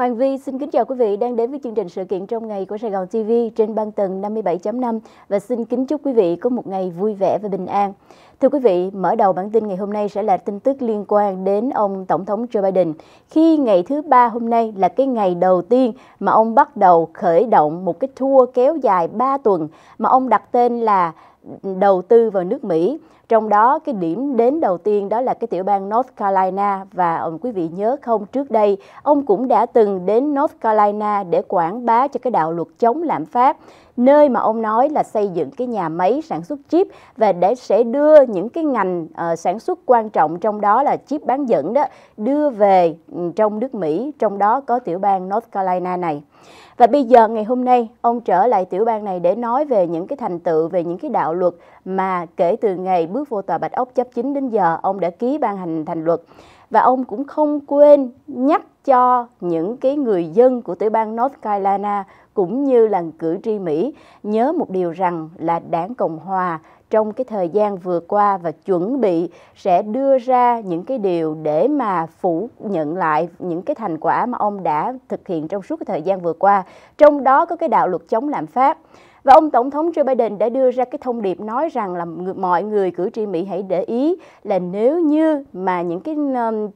Hoàng Vi xin kính chào quý vị đang đến với chương trình sự kiện trong ngày của Sài Gòn TV trên băng tầng 57.5 và xin kính chúc quý vị có một ngày vui vẻ và bình an. Thưa quý vị, mở đầu bản tin ngày hôm nay sẽ là tin tức liên quan đến ông Tổng thống Joe Biden khi ngày thứ ba hôm nay là cái ngày đầu tiên mà ông bắt đầu khởi động một cái tour kéo dài 3 tuần mà ông đặt tên là đầu tư vào nước Mỹ. Trong đó cái điểm đến đầu tiên đó là cái tiểu bang North Carolina và ông quý vị nhớ không trước đây ông cũng đã từng đến North Carolina để quảng bá cho cái đạo luật chống lạm phát nơi mà ông nói là xây dựng cái nhà máy sản xuất chip và để sẽ đưa những cái ngành uh, sản xuất quan trọng trong đó là chip bán dẫn đó đưa về trong nước Mỹ trong đó có tiểu bang North Carolina này. Và bây giờ ngày hôm nay ông trở lại tiểu bang này để nói về những cái thành tựu về những cái đạo luật mà kể từ ngày bước vô tòa Bạch Ốc chấp chính đến giờ ông đã ký ban hành thành luật và ông cũng không quên nhắc cho những cái người dân của tiểu bang North Carolina cũng như là cử tri Mỹ nhớ một điều rằng là đảng Cộng hòa trong cái thời gian vừa qua và chuẩn bị sẽ đưa ra những cái điều để mà phủ nhận lại những cái thành quả mà ông đã thực hiện trong suốt cái thời gian vừa qua. Trong đó có cái đạo luật chống lạm phát. Và ông Tổng thống Joe Biden đã đưa ra cái thông điệp nói rằng là mọi người cử tri Mỹ hãy để ý là nếu như mà những cái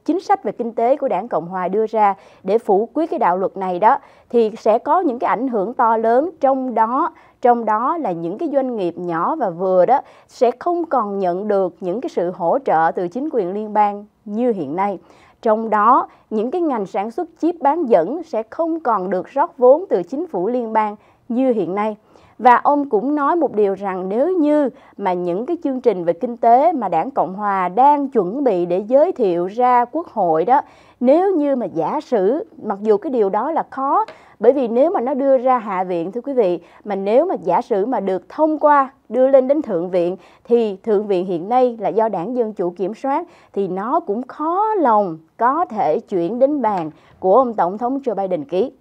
chính sách về kinh tế của đảng Cộng Hòa đưa ra để phủ quyết cái đạo luật này đó thì sẽ có những cái ảnh hưởng to lớn trong đó trong đó là những cái doanh nghiệp nhỏ và vừa đó sẽ không còn nhận được những cái sự hỗ trợ từ chính quyền liên bang như hiện nay. Trong đó, những cái ngành sản xuất chip bán dẫn sẽ không còn được rót vốn từ chính phủ liên bang như hiện nay. Và ông cũng nói một điều rằng nếu như mà những cái chương trình về kinh tế mà đảng Cộng Hòa đang chuẩn bị để giới thiệu ra quốc hội đó, nếu như mà giả sử, mặc dù cái điều đó là khó, bởi vì nếu mà nó đưa ra hạ viện thưa quý vị mà nếu mà giả sử mà được thông qua đưa lên đến thượng viện thì thượng viện hiện nay là do đảng dân chủ kiểm soát thì nó cũng khó lòng có thể chuyển đến bàn của ông tổng thống Joe Biden ký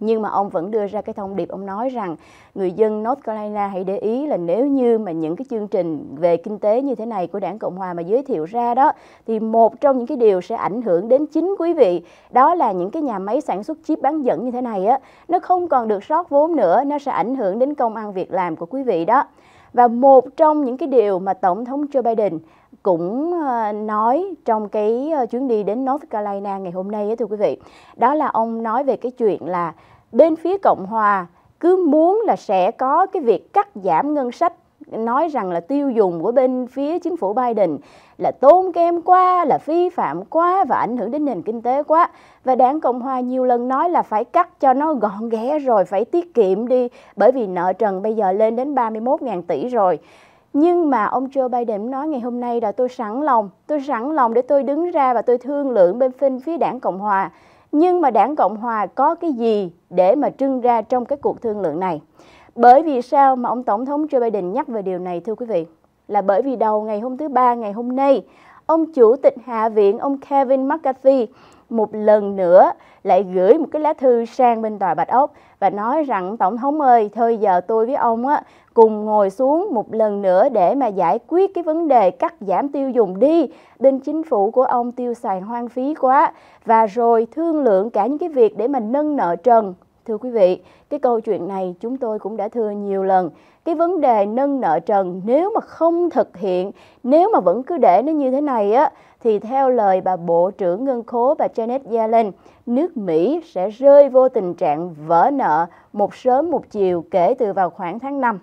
nhưng mà ông vẫn đưa ra cái thông điệp ông nói rằng người dân North Carolina hãy để ý là nếu như mà những cái chương trình về kinh tế như thế này của đảng Cộng hòa mà giới thiệu ra đó thì một trong những cái điều sẽ ảnh hưởng đến chính quý vị đó là những cái nhà máy sản xuất chip bán dẫn như thế này á nó không còn được sót vốn nữa nó sẽ ảnh hưởng đến công ăn việc làm của quý vị đó và một trong những cái điều mà tổng thống Joe Biden cũng ờ, nói trong cái ờ, chuyến đi đến North Carolina ngày hôm nay ấy, thưa quý vị đó là ông nói về cái chuyện là bên phía Cộng hòa cứ muốn là sẽ có cái việc cắt giảm ngân sách nói rằng là tiêu dùng của bên phía chính phủ Biden là tốn kém quá, là vi phạm quá và ảnh hưởng đến nền kinh tế quá. Và đảng Cộng Hòa nhiều lần nói là phải cắt cho nó gọn ghẽ rồi, phải tiết kiệm đi bởi vì nợ trần bây giờ lên đến 31.000 tỷ rồi nhưng mà ông Joe Biden nói ngày hôm nay là tôi sẵn lòng, tôi sẵn lòng để tôi đứng ra và tôi thương lượng bên phên phía đảng Cộng Hòa. Nhưng mà đảng Cộng Hòa có cái gì để mà trưng ra trong cái cuộc thương lượng này? Bởi vì sao mà ông Tổng thống Joe Biden nhắc về điều này thưa quý vị? Là bởi vì đầu ngày hôm thứ Ba ngày hôm nay, ông Chủ tịch Hạ viện ông Kevin McCarthy một lần nữa lại gửi một cái lá thư sang bên tòa Bạch Ốc và nói rằng Tổng thống ơi, thôi giờ tôi với ông á, cùng ngồi xuống một lần nữa để mà giải quyết cái vấn đề cắt giảm tiêu dùng đi. bên chính phủ của ông tiêu xài hoang phí quá và rồi thương lượng cả những cái việc để mà nâng nợ trần. Thưa quý vị, cái câu chuyện này chúng tôi cũng đã thưa nhiều lần. Cái vấn đề nâng nợ trần nếu mà không thực hiện, nếu mà vẫn cứ để nó như thế này á, thì theo lời bà Bộ trưởng Ngân Khố bà Janet Yellen, nước Mỹ sẽ rơi vô tình trạng vỡ nợ một sớm một chiều kể từ vào khoảng tháng 5.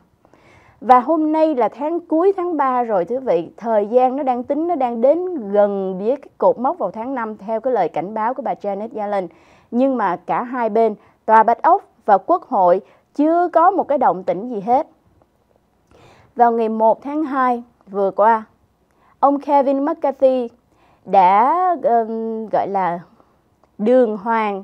Và hôm nay là tháng cuối tháng 3 rồi thưa vị, thời gian nó đang tính nó đang đến gần với cái cột mốc vào tháng 5 theo cái lời cảnh báo của bà Janet Yellen. Nhưng mà cả hai bên, Tòa Bạch Ốc và Quốc hội chưa có một cái động tĩnh gì hết. Vào ngày 1 tháng 2 vừa qua, ông Kevin McCarthy đã um, gọi là đường hoàng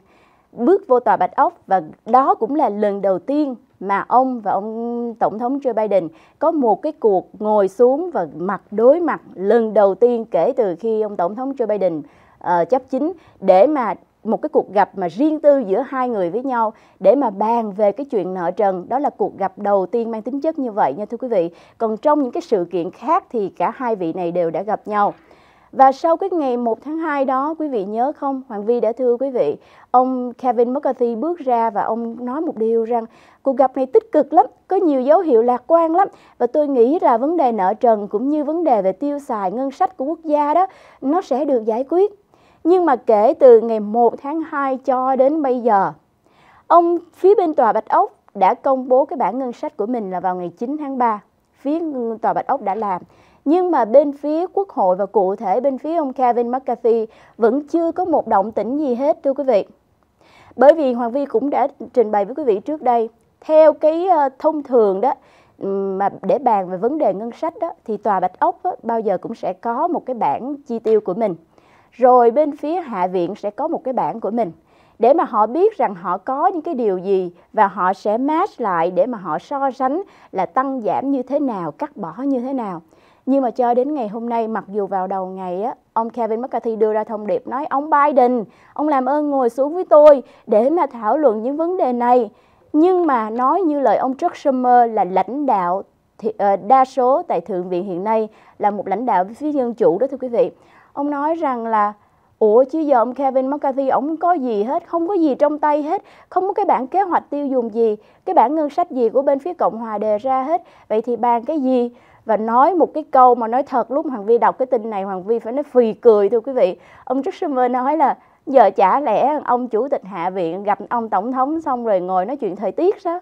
bước vô tòa Bạch Ốc và đó cũng là lần đầu tiên mà ông và ông tổng thống Joe Biden có một cái cuộc ngồi xuống và mặt đối mặt lần đầu tiên kể từ khi ông tổng thống Joe Biden uh, chấp chính để mà một cái cuộc gặp mà riêng tư giữa hai người với nhau để mà bàn về cái chuyện nợ trần đó là cuộc gặp đầu tiên mang tính chất như vậy nha thưa quý vị còn trong những cái sự kiện khác thì cả hai vị này đều đã gặp nhau và sau cái ngày 1 tháng 2 đó, quý vị nhớ không, Hoàng Vi đã thưa quý vị, ông Kevin McCarthy bước ra và ông nói một điều rằng cuộc gặp này tích cực lắm, có nhiều dấu hiệu lạc quan lắm và tôi nghĩ là vấn đề nợ trần cũng như vấn đề về tiêu xài ngân sách của quốc gia đó nó sẽ được giải quyết. Nhưng mà kể từ ngày 1 tháng 2 cho đến bây giờ, ông phía bên tòa Bạch Ốc đã công bố cái bản ngân sách của mình là vào ngày 9 tháng 3. Phía tòa Bạch Ốc đã làm. Nhưng mà bên phía Quốc hội và cụ thể bên phía ông Kevin McCarthy vẫn chưa có một động tĩnh gì hết thưa quý vị. Bởi vì Hoàng Vi cũng đã trình bày với quý vị trước đây, theo cái ờ, thông thường đó mà để bàn về vấn đề ngân sách đó thì tòa Bạch Ốc đó, bao giờ cũng sẽ có một cái bảng chi tiêu của mình. Rồi bên phía hạ viện sẽ có một cái bảng của mình để mà họ biết rằng họ có những cái điều gì và họ sẽ match lại để mà họ so sánh là tăng giảm như thế nào, cắt bỏ như thế nào. Nhưng mà cho đến ngày hôm nay, mặc dù vào đầu ngày á, ông Kevin McCarthy đưa ra thông điệp nói ông Biden, ông làm ơn ngồi xuống với tôi để mà thảo luận những vấn đề này nhưng mà nói như lời ông Chuck Schumer là lãnh đạo thì, uh, ờ, đa số tại Thượng viện hiện nay là một lãnh đạo phía dân chủ đó thưa quý vị. Ông nói rằng là Ủa chứ giờ ông Kevin McCarthy ông có gì hết, không có gì trong tay hết, không có cái bản kế hoạch tiêu dùng gì, cái bản ngân sách gì của bên phía Cộng hòa đề ra hết. Vậy thì bàn cái gì? Và nói một cái câu mà nói thật lúc Hoàng Vi đọc cái tin này Hoàng Vi phải nói phì cười thưa quý vị. Ông Chuck Schumer nói là giờ chả lẽ ông chủ tịch hạ viện gặp ông tổng thống xong rồi ngồi nói chuyện thời tiết sao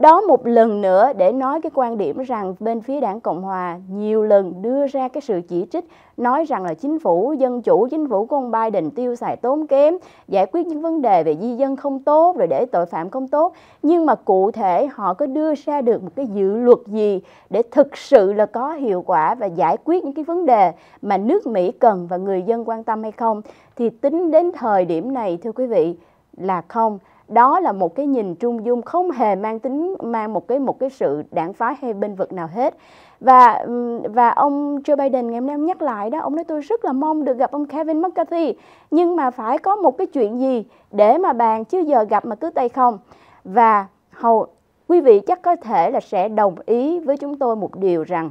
đó một lần nữa để nói cái quan điểm rằng bên phía đảng cộng hòa nhiều lần đưa ra cái sự chỉ trích nói rằng là chính phủ dân chủ chính phủ của ông biden tiêu xài tốn kém giải quyết những vấn đề về di dân không tốt rồi để tội phạm không tốt nhưng mà cụ thể họ có đưa ra được một cái dự luật gì để thực sự là có hiệu quả và giải quyết những cái vấn đề mà nước mỹ cần và người dân quan tâm hay không thì tính đến thời điểm này thưa quý vị là không đó là một cái nhìn trung dung không hề mang tính mang một cái một cái sự đảng phái hay bên vực nào hết và và ông Joe Biden ngày hôm nay nhắc lại đó ông nói tôi rất là mong được gặp ông Kevin McCarthy nhưng mà phải có một cái chuyện gì để mà bàn chứ giờ gặp mà cứ tay không và hầu quý vị chắc có thể là sẽ đồng ý với chúng tôi một điều rằng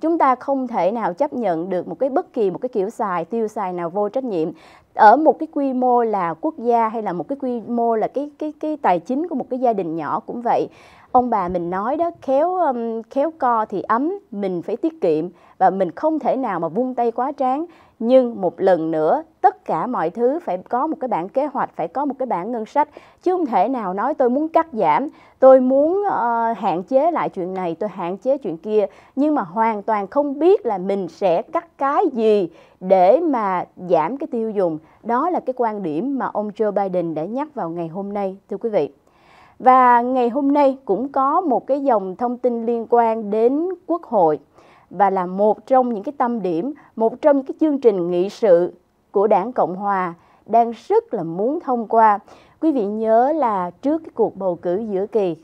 chúng ta không thể nào chấp nhận được một cái bất kỳ một cái kiểu xài tiêu xài nào vô trách nhiệm ở một cái quy mô là quốc gia hay là một cái quy mô là cái cái cái tài chính của một cái gia đình nhỏ cũng vậy ông bà mình nói đó khéo um, khéo co thì ấm mình phải tiết kiệm và mình không thể nào mà vung tay quá tráng nhưng một lần nữa tất cả mọi thứ phải có một cái bản kế hoạch phải có một cái bản ngân sách chứ không thể nào nói tôi muốn cắt giảm tôi muốn uh, hạn chế lại chuyện này tôi hạn chế chuyện kia nhưng mà hoàn toàn không biết là mình sẽ cắt cái gì để mà giảm cái tiêu dùng đó là cái quan điểm mà ông Joe Biden đã nhắc vào ngày hôm nay thưa quý vị và ngày hôm nay cũng có một cái dòng thông tin liên quan đến quốc hội và là một trong những cái tâm điểm, một trong những cái chương trình nghị sự của Đảng Cộng hòa đang rất là muốn thông qua. Quý vị nhớ là trước cái cuộc bầu cử giữa kỳ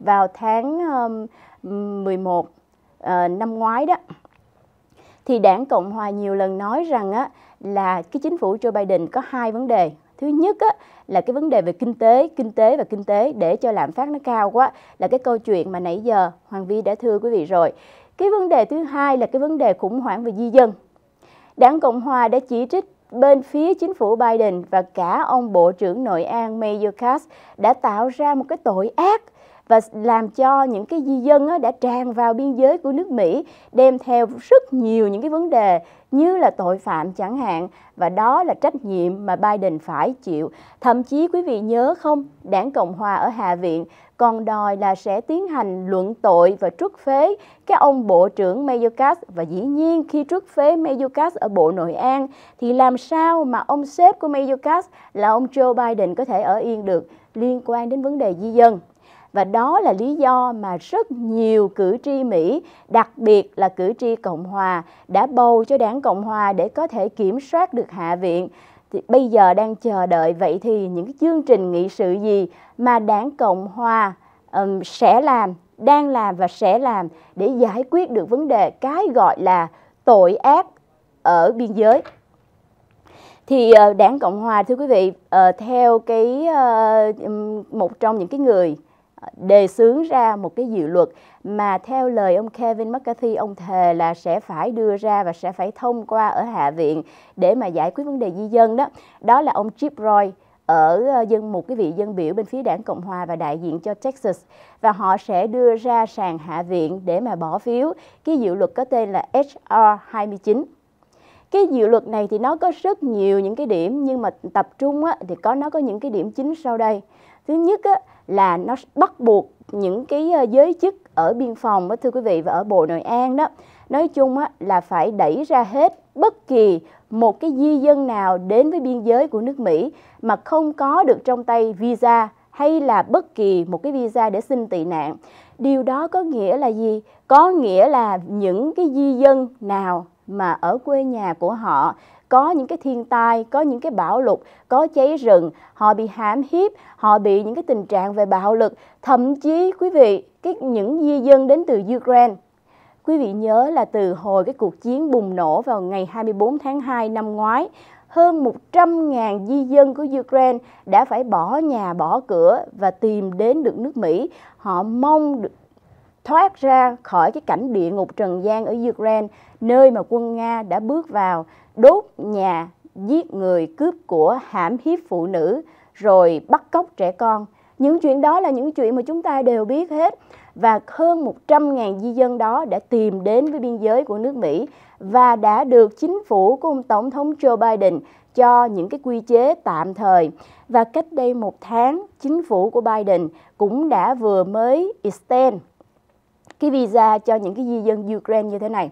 vào tháng 11 um, ờ, năm ngoái đó thì Đảng Cộng hòa nhiều lần nói rằng á là cái chính phủ Joe Biden có hai vấn đề. Thứ nhất á là cái vấn đề về kinh tế, kinh tế và kinh tế để cho lạm phát nó cao quá là cái câu chuyện mà nãy giờ Hoàng Vi đã thưa quý vị rồi. Cái vấn đề thứ hai là cái vấn đề khủng hoảng về di dân. Đảng Cộng Hòa đã chỉ trích bên phía chính phủ Biden và cả ông Bộ trưởng Nội an Mayorkas đã tạo ra một cái tội ác và làm cho những cái di dân đã tràn vào biên giới của nước Mỹ đem theo rất nhiều những cái vấn đề như là tội phạm chẳng hạn và đó là trách nhiệm mà Biden phải chịu. Thậm chí quý vị nhớ không, Đảng Cộng hòa ở Hạ viện còn đòi là sẽ tiến hành luận tội và trút phế các ông Bộ trưởng Mayorkas và dĩ nhiên khi trút phế Mayorkas ở Bộ Nội an thì làm sao mà ông sếp của Mayorkas là ông Joe Biden có thể ở yên được liên quan đến vấn đề di dân. Và đó là lý do mà rất nhiều cử tri Mỹ, đặc biệt là cử tri Cộng Hòa, đã bầu cho đảng Cộng Hòa để có thể kiểm soát được Hạ viện thì bây giờ đang chờ đợi vậy thì những cái chương trình nghị sự gì mà đảng cộng hòa um, sẽ làm đang làm và sẽ làm để giải quyết được vấn đề cái gọi là tội ác ở biên giới thì ờ, đảng cộng hòa thưa quý vị ờ, theo cái ờ, một trong những cái người đề xướng ra một cái dự luật mà theo lời ông Kevin McCarthy ông thề là sẽ phải đưa ra và sẽ phải thông qua ở Hạ viện để mà giải quyết vấn đề di dân đó. Đó là ông Chip Roy ở ờ, dân một cái vị dân biểu bên phía đảng Cộng hòa và đại diện cho Texas và họ sẽ đưa ra sàn hạ viện để mà bỏ phiếu cái dự luật có tên là HR 29 cái dự luật này thì nó có rất nhiều những cái điểm nhưng mà tập trung á, thì có nó có những cái điểm chính sau đây thứ nhất á, là nó bắt buộc những cái ờ, giới chức ở biên phòng thưa quý vị và ở Bộ Nội an đó nói chung á, là phải đẩy ra hết bất kỳ một cái di dân nào đến với biên giới của nước Mỹ mà không có được trong tay visa hay là bất kỳ một cái visa để xin tị nạn. Điều đó có nghĩa là gì? Có nghĩa là những cái di dân nào mà ở quê nhà của họ có những cái thiên tai, có những cái bão lụt, có cháy rừng, họ bị hãm hiếp, họ bị những cái tình trạng về bạo lực, thậm chí quý vị, cái những di dân đến từ Ukraine Quý vị nhớ là từ hồi cái cuộc chiến bùng nổ vào ngày 24 tháng 2 năm ngoái, hơn 100.000 di dân của Ukraine đã phải bỏ nhà, bỏ cửa và tìm đến được nước Mỹ. Họ mong được thoát ra khỏi cái cảnh địa ngục trần gian ở Ukraine, nơi mà quân Nga đã bước vào đốt nhà, giết người, cướp của, hãm hiếp phụ nữ, rồi bắt cóc trẻ con. Những chuyện đó là những chuyện mà chúng ta đều biết hết và hơn 100.000 di dân đó đã tìm đến với biên giới của nước Mỹ và đã được chính phủ của Tổng thống Joe Biden cho những cái quy chế tạm thời. Và cách đây một tháng, chính phủ của Biden cũng đã vừa mới extend cái visa cho những cái di dân Ukraine như thế này.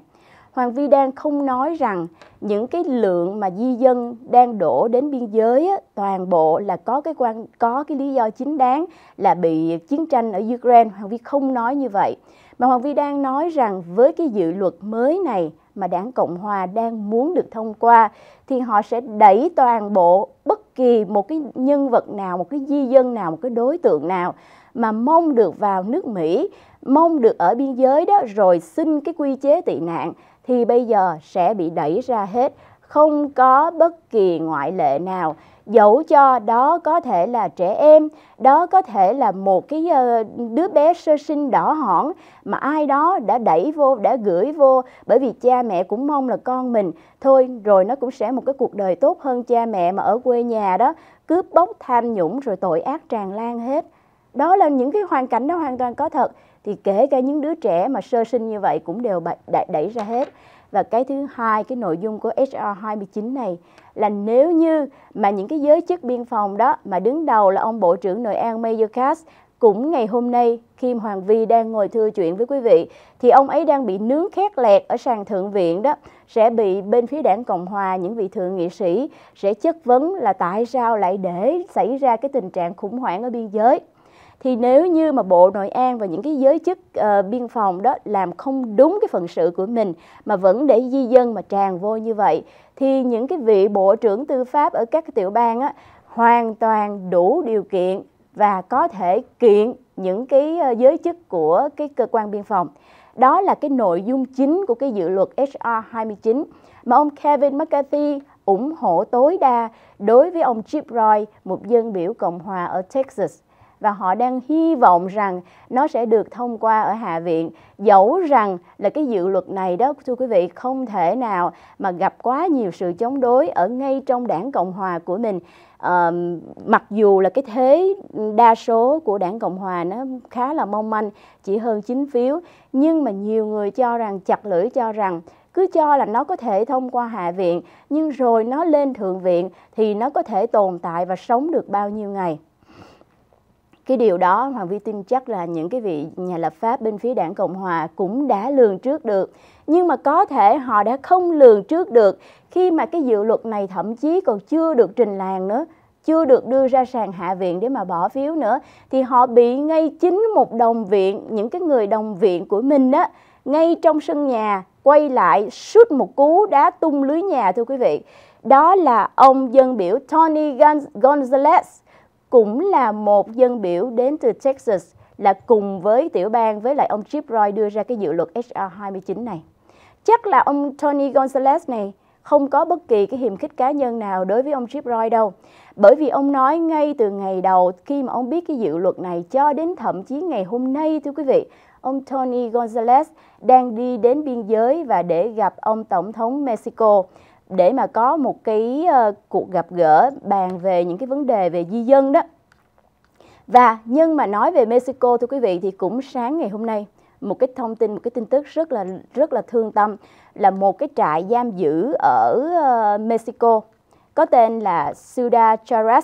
Hoàng Vi đang không nói rằng những cái lượng mà di dân đang đổ đến biên giới toàn bộ là có cái quan có cái lý do chính đáng là bị chiến tranh ở Ukraine. Hoàng Vi không nói như vậy. Mà Hoàng Vi đang nói rằng với cái dự luật mới này mà đảng Cộng Hòa đang muốn được thông qua thì họ sẽ đẩy toàn bộ bất kỳ một cái nhân vật nào, một cái di dân nào, một cái đối tượng nào mà mong được vào nước Mỹ, mong được ở biên giới đó rồi xin cái quy chế tị nạn thì bây giờ sẽ bị đẩy ra hết, không có bất kỳ ngoại lệ nào. Dẫu cho đó có thể là trẻ em, đó có thể là một cái ờ, đứa bé sơ sinh đỏ hỏn mà ai đó đã đẩy vô, đã gửi vô bởi vì cha mẹ cũng mong là con mình thôi rồi nó cũng sẽ một cái cuộc đời tốt hơn cha mẹ mà ở quê nhà đó cướp bóc tham nhũng rồi tội ác tràn lan hết đó là những cái hoàn cảnh đó hoàn toàn có thật thì kể cả những đứa trẻ mà sơ sinh như vậy cũng đều đẩy, đẩy ra hết và cái thứ hai cái nội dung của HR 29 này là nếu như mà những cái giới chức biên phòng đó mà đứng đầu là ông Bộ trưởng Nội an Major cũng ngày hôm nay khi Hoàng Vi đang ngồi thưa chuyện với quý vị thì ông ấy đang bị nướng khét lẹt ở sàn thượng viện đó sẽ bị bên phía đảng Cộng Hòa những vị thượng nghị sĩ sẽ chất vấn là tại sao lại để xảy ra cái tình trạng khủng hoảng ở biên giới thì nếu như mà bộ nội an và những cái giới chức uh, biên phòng đó làm không đúng cái phần sự của mình mà vẫn để di dân mà tràn vô như vậy thì những cái vị bộ trưởng tư pháp ở các cái tiểu bang á hoàn toàn đủ điều kiện và có thể kiện những cái ờ, giới chức của cái cơ quan biên phòng. Đó là cái nội dung chính của cái dự luật HR 29 mà ông Kevin McCarthy ủng hộ tối đa đối với ông Chip Roy, một dân biểu Cộng hòa ở Texas và họ đang hy vọng rằng nó sẽ được thông qua ở Hạ viện. Dẫu rằng là cái dự luật này đó thưa quý vị không thể nào mà gặp quá nhiều sự chống đối ở ngay trong đảng Cộng Hòa của mình. À, mặc dù là cái thế đa số của đảng Cộng Hòa nó khá là mong manh, chỉ hơn 9 phiếu, nhưng mà nhiều người cho rằng chặt lưỡi cho rằng cứ cho là nó có thể thông qua hạ viện nhưng rồi nó lên thượng viện thì nó có thể tồn tại và sống được bao nhiêu ngày cái điều đó hoàng vi tin chắc là những cái vị nhà lập pháp bên phía đảng cộng hòa cũng đã lường trước được nhưng mà có thể họ đã không lường trước được khi mà cái dự luật này thậm chí còn chưa được trình làng nữa chưa được đưa ra sàn hạ viện để mà bỏ phiếu nữa thì họ bị ngay chính một đồng viện những cái người đồng viện của mình đó ngay trong sân nhà quay lại suốt một cú đá tung lưới nhà thưa quý vị đó là ông dân biểu Tony Gonzalez cũng là một dân biểu đến từ Texas là cùng với tiểu bang với lại ông Chip Roy đưa ra cái dự luật HR 29 này. Chắc là ông Tony Gonzalez này không có bất kỳ cái hiềm khích cá nhân nào đối với ông Chip Roy đâu. Bởi vì ông nói ngay từ ngày đầu khi mà ông biết cái dự luật này cho đến thậm chí ngày hôm nay thưa quý vị, ông Tony Gonzalez đang đi đến biên giới và để gặp ông Tổng thống Mexico để mà có một cái ờ, cuộc gặp gỡ bàn về những cái vấn đề về di dân đó và nhưng mà nói về Mexico thưa quý vị thì cũng sáng ngày hôm nay một cái thông tin một cái tin tức rất là rất là thương tâm là một cái trại giam giữ ở uh, Mexico có tên là Ciudad Juarez.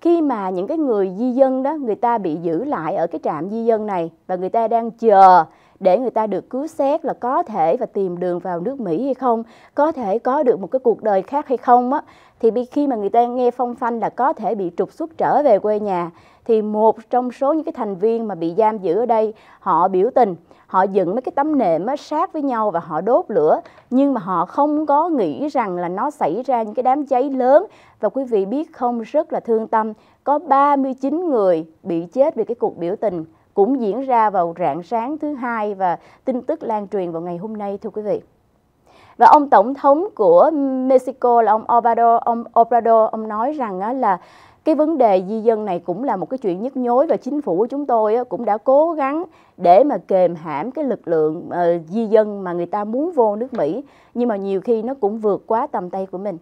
Khi mà những cái người di dân đó người ta bị giữ lại ở cái trạm di dân này và người ta đang chờ để người ta được cứu xét là có thể và tìm đường vào nước Mỹ hay không, có thể có được một cái cuộc đời khác hay không á, thì khi mà người ta nghe phong phanh là có thể bị trục xuất trở về quê nhà thì một trong số những cái thành viên mà bị giam giữ ở đây họ biểu tình họ dựng mấy cái tấm nệm á, sát với nhau và họ đốt lửa nhưng mà họ không có nghĩ rằng là nó xảy ra những cái đám cháy lớn và quý vị biết không rất là thương tâm có 39 người bị chết vì cái cuộc biểu tình cũng diễn ra vào rạng sáng thứ hai và tin tức lan truyền vào ngày hôm nay thưa quý vị. Và ông tổng thống của Mexico là ông Obrador, ông Obrador ông nói rằng là cái vấn đề di dân này cũng là một cái chuyện nhức nhối và chính phủ của chúng tôi cũng đã cố gắng để mà kềm hãm cái lực lượng ờ, di dân mà người ta muốn vô nước Mỹ nhưng mà nhiều khi nó cũng vượt quá tầm tay của mình.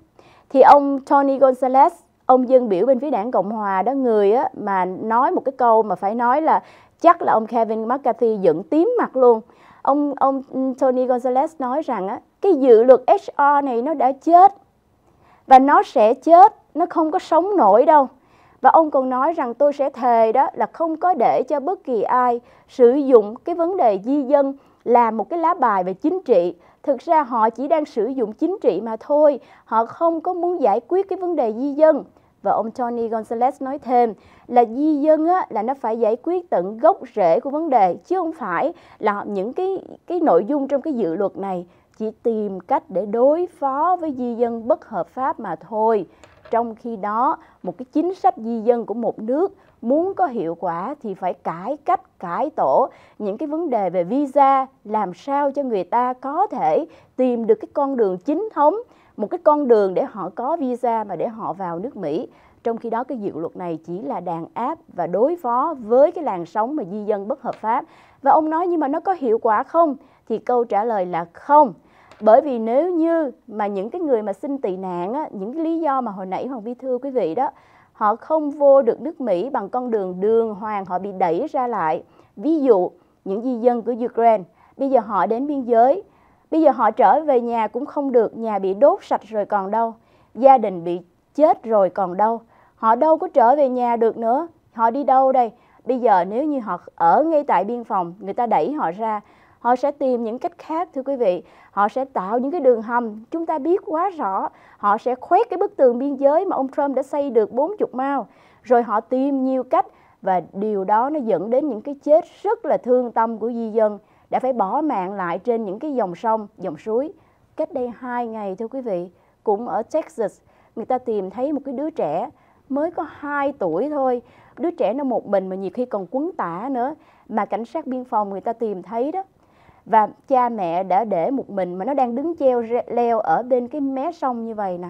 Thì ông Tony Gonzalez, ông dân biểu bên phía đảng Cộng Hòa đó người á, mà nói một cái câu mà phải nói là chắc là ông Kevin McCarthy dựng tím mặt luôn ông ông Tony Gonzalez nói rằng á, cái dự luật HR này nó đã chết và nó sẽ chết nó không có sống nổi đâu và ông còn nói rằng tôi sẽ thề đó là không có để cho bất kỳ ai sử dụng cái vấn đề di dân là một cái lá bài về chính trị thực ra họ chỉ đang sử dụng chính trị mà thôi họ không có muốn giải quyết cái vấn đề di dân và ông Tony Gonzalez nói thêm là di dân á, là nó phải giải quyết tận gốc rễ của vấn đề chứ không phải là những cái cái nội dung trong cái dự luật này chỉ tìm cách để đối phó với di dân bất hợp pháp mà thôi. Trong khi đó, một cái chính sách di dân của một nước muốn có hiệu quả thì phải cải cách, cải tổ những cái vấn đề về visa, làm sao cho người ta có thể tìm được cái con đường chính thống, một cái con đường để họ có visa mà để họ vào nước Mỹ trong khi đó cái dự luật này chỉ là đàn áp và đối phó với cái làn sóng mà di dân bất hợp pháp và ông nói nhưng mà nó có hiệu quả không thì câu trả lời là không bởi vì nếu như mà những cái người mà xin tị nạn á, những cái lý do mà hồi nãy hoàng vi thư quý vị đó họ không vô được nước mỹ bằng con đường đường hoàng họ bị đẩy ra lại ví dụ những di dân của ukraine bây giờ họ đến biên giới bây giờ họ trở về nhà cũng không được nhà bị đốt sạch rồi còn đâu gia đình bị chết rồi còn đâu Họ đâu có trở về nhà được nữa. Họ đi đâu đây? Bây giờ nếu như họ ở ngay tại biên phòng, người ta đẩy họ ra, họ sẽ tìm những cách khác thưa quý vị. Họ sẽ tạo những cái đường hầm, chúng ta biết quá rõ. Họ sẽ khoét cái bức tường biên giới mà ông Trump đã xây được 40 mao. Rồi họ tìm nhiều cách và điều đó nó dẫn đến những cái chết rất là thương tâm của di dân đã phải bỏ mạng lại trên những cái dòng sông, dòng suối. Cách đây hai ngày thưa quý vị, cũng ở Texas, người ta tìm thấy một cái đứa trẻ mới có 2 tuổi thôi đứa trẻ nó một mình mà nhiều khi còn quấn tả nữa mà cảnh sát biên phòng người ta tìm thấy đó và cha mẹ đã để một mình mà nó đang đứng treo leo ở bên cái mé sông như vậy nè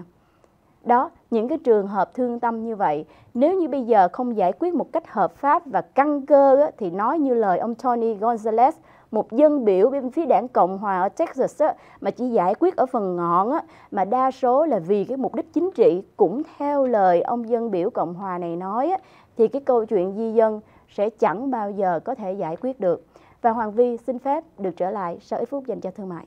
đó những cái trường hợp thương tâm như vậy nếu như bây giờ không giải quyết một cách hợp pháp và căng cơ á, thì nói như lời ông Tony Gonzalez một dân biểu bên phía đảng cộng hòa ở texas á, mà chỉ giải quyết ở phần ngọn á, mà đa số là vì cái mục đích chính trị cũng theo lời ông dân biểu cộng hòa này nói á, thì cái câu chuyện di dân sẽ chẳng bao giờ có thể giải quyết được và hoàng vi xin phép được trở lại sau ít phút dành cho thương mại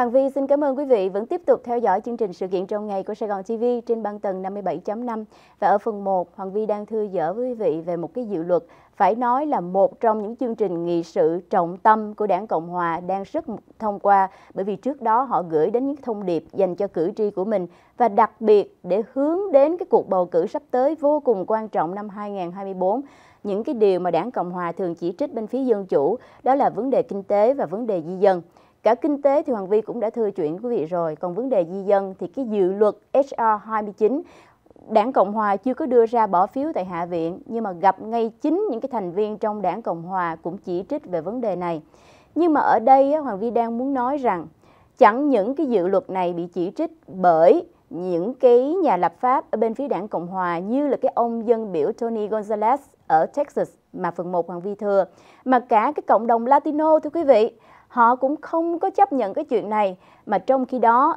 Hoàng Vi xin cảm ơn quý vị vẫn tiếp tục theo dõi chương trình sự kiện trong ngày của Sài Gòn TV trên băng tầng 57.5. Và ở phần 1, Hoàng Vi đang thư dở với quý vị về một cái dự luật phải nói là một trong những chương trình nghị sự trọng tâm của đảng Cộng Hòa đang rất thông qua bởi vì trước đó họ gửi đến những thông điệp dành cho cử tri của mình và đặc biệt để hướng đến cái cuộc bầu cử sắp tới vô cùng quan trọng năm 2024 những cái điều mà đảng Cộng Hòa thường chỉ trích bên phía Dân Chủ đó là vấn đề kinh tế và vấn đề di dân. Cả kinh tế thì Hoàng Vi cũng đã thưa chuyện quý vị rồi, còn vấn đề di dân thì cái dự luật HR 29 Đảng Cộng Hòa chưa có đưa ra bỏ phiếu tại Hạ viện, nhưng mà gặp ngay chính những cái thành viên trong Đảng Cộng Hòa cũng chỉ trích về vấn đề này. Nhưng mà ở đây Hoàng Vi đang muốn nói rằng chẳng những cái dự luật này bị chỉ trích bởi những cái nhà lập pháp ở bên phía đảng Cộng Hòa như là cái ông dân biểu Tony Gonzalez ở Texas mà phần 1 Hoàng Vi thừa, mà cả cái cộng đồng Latino thưa quý vị họ cũng không có chấp nhận cái chuyện này mà trong khi đó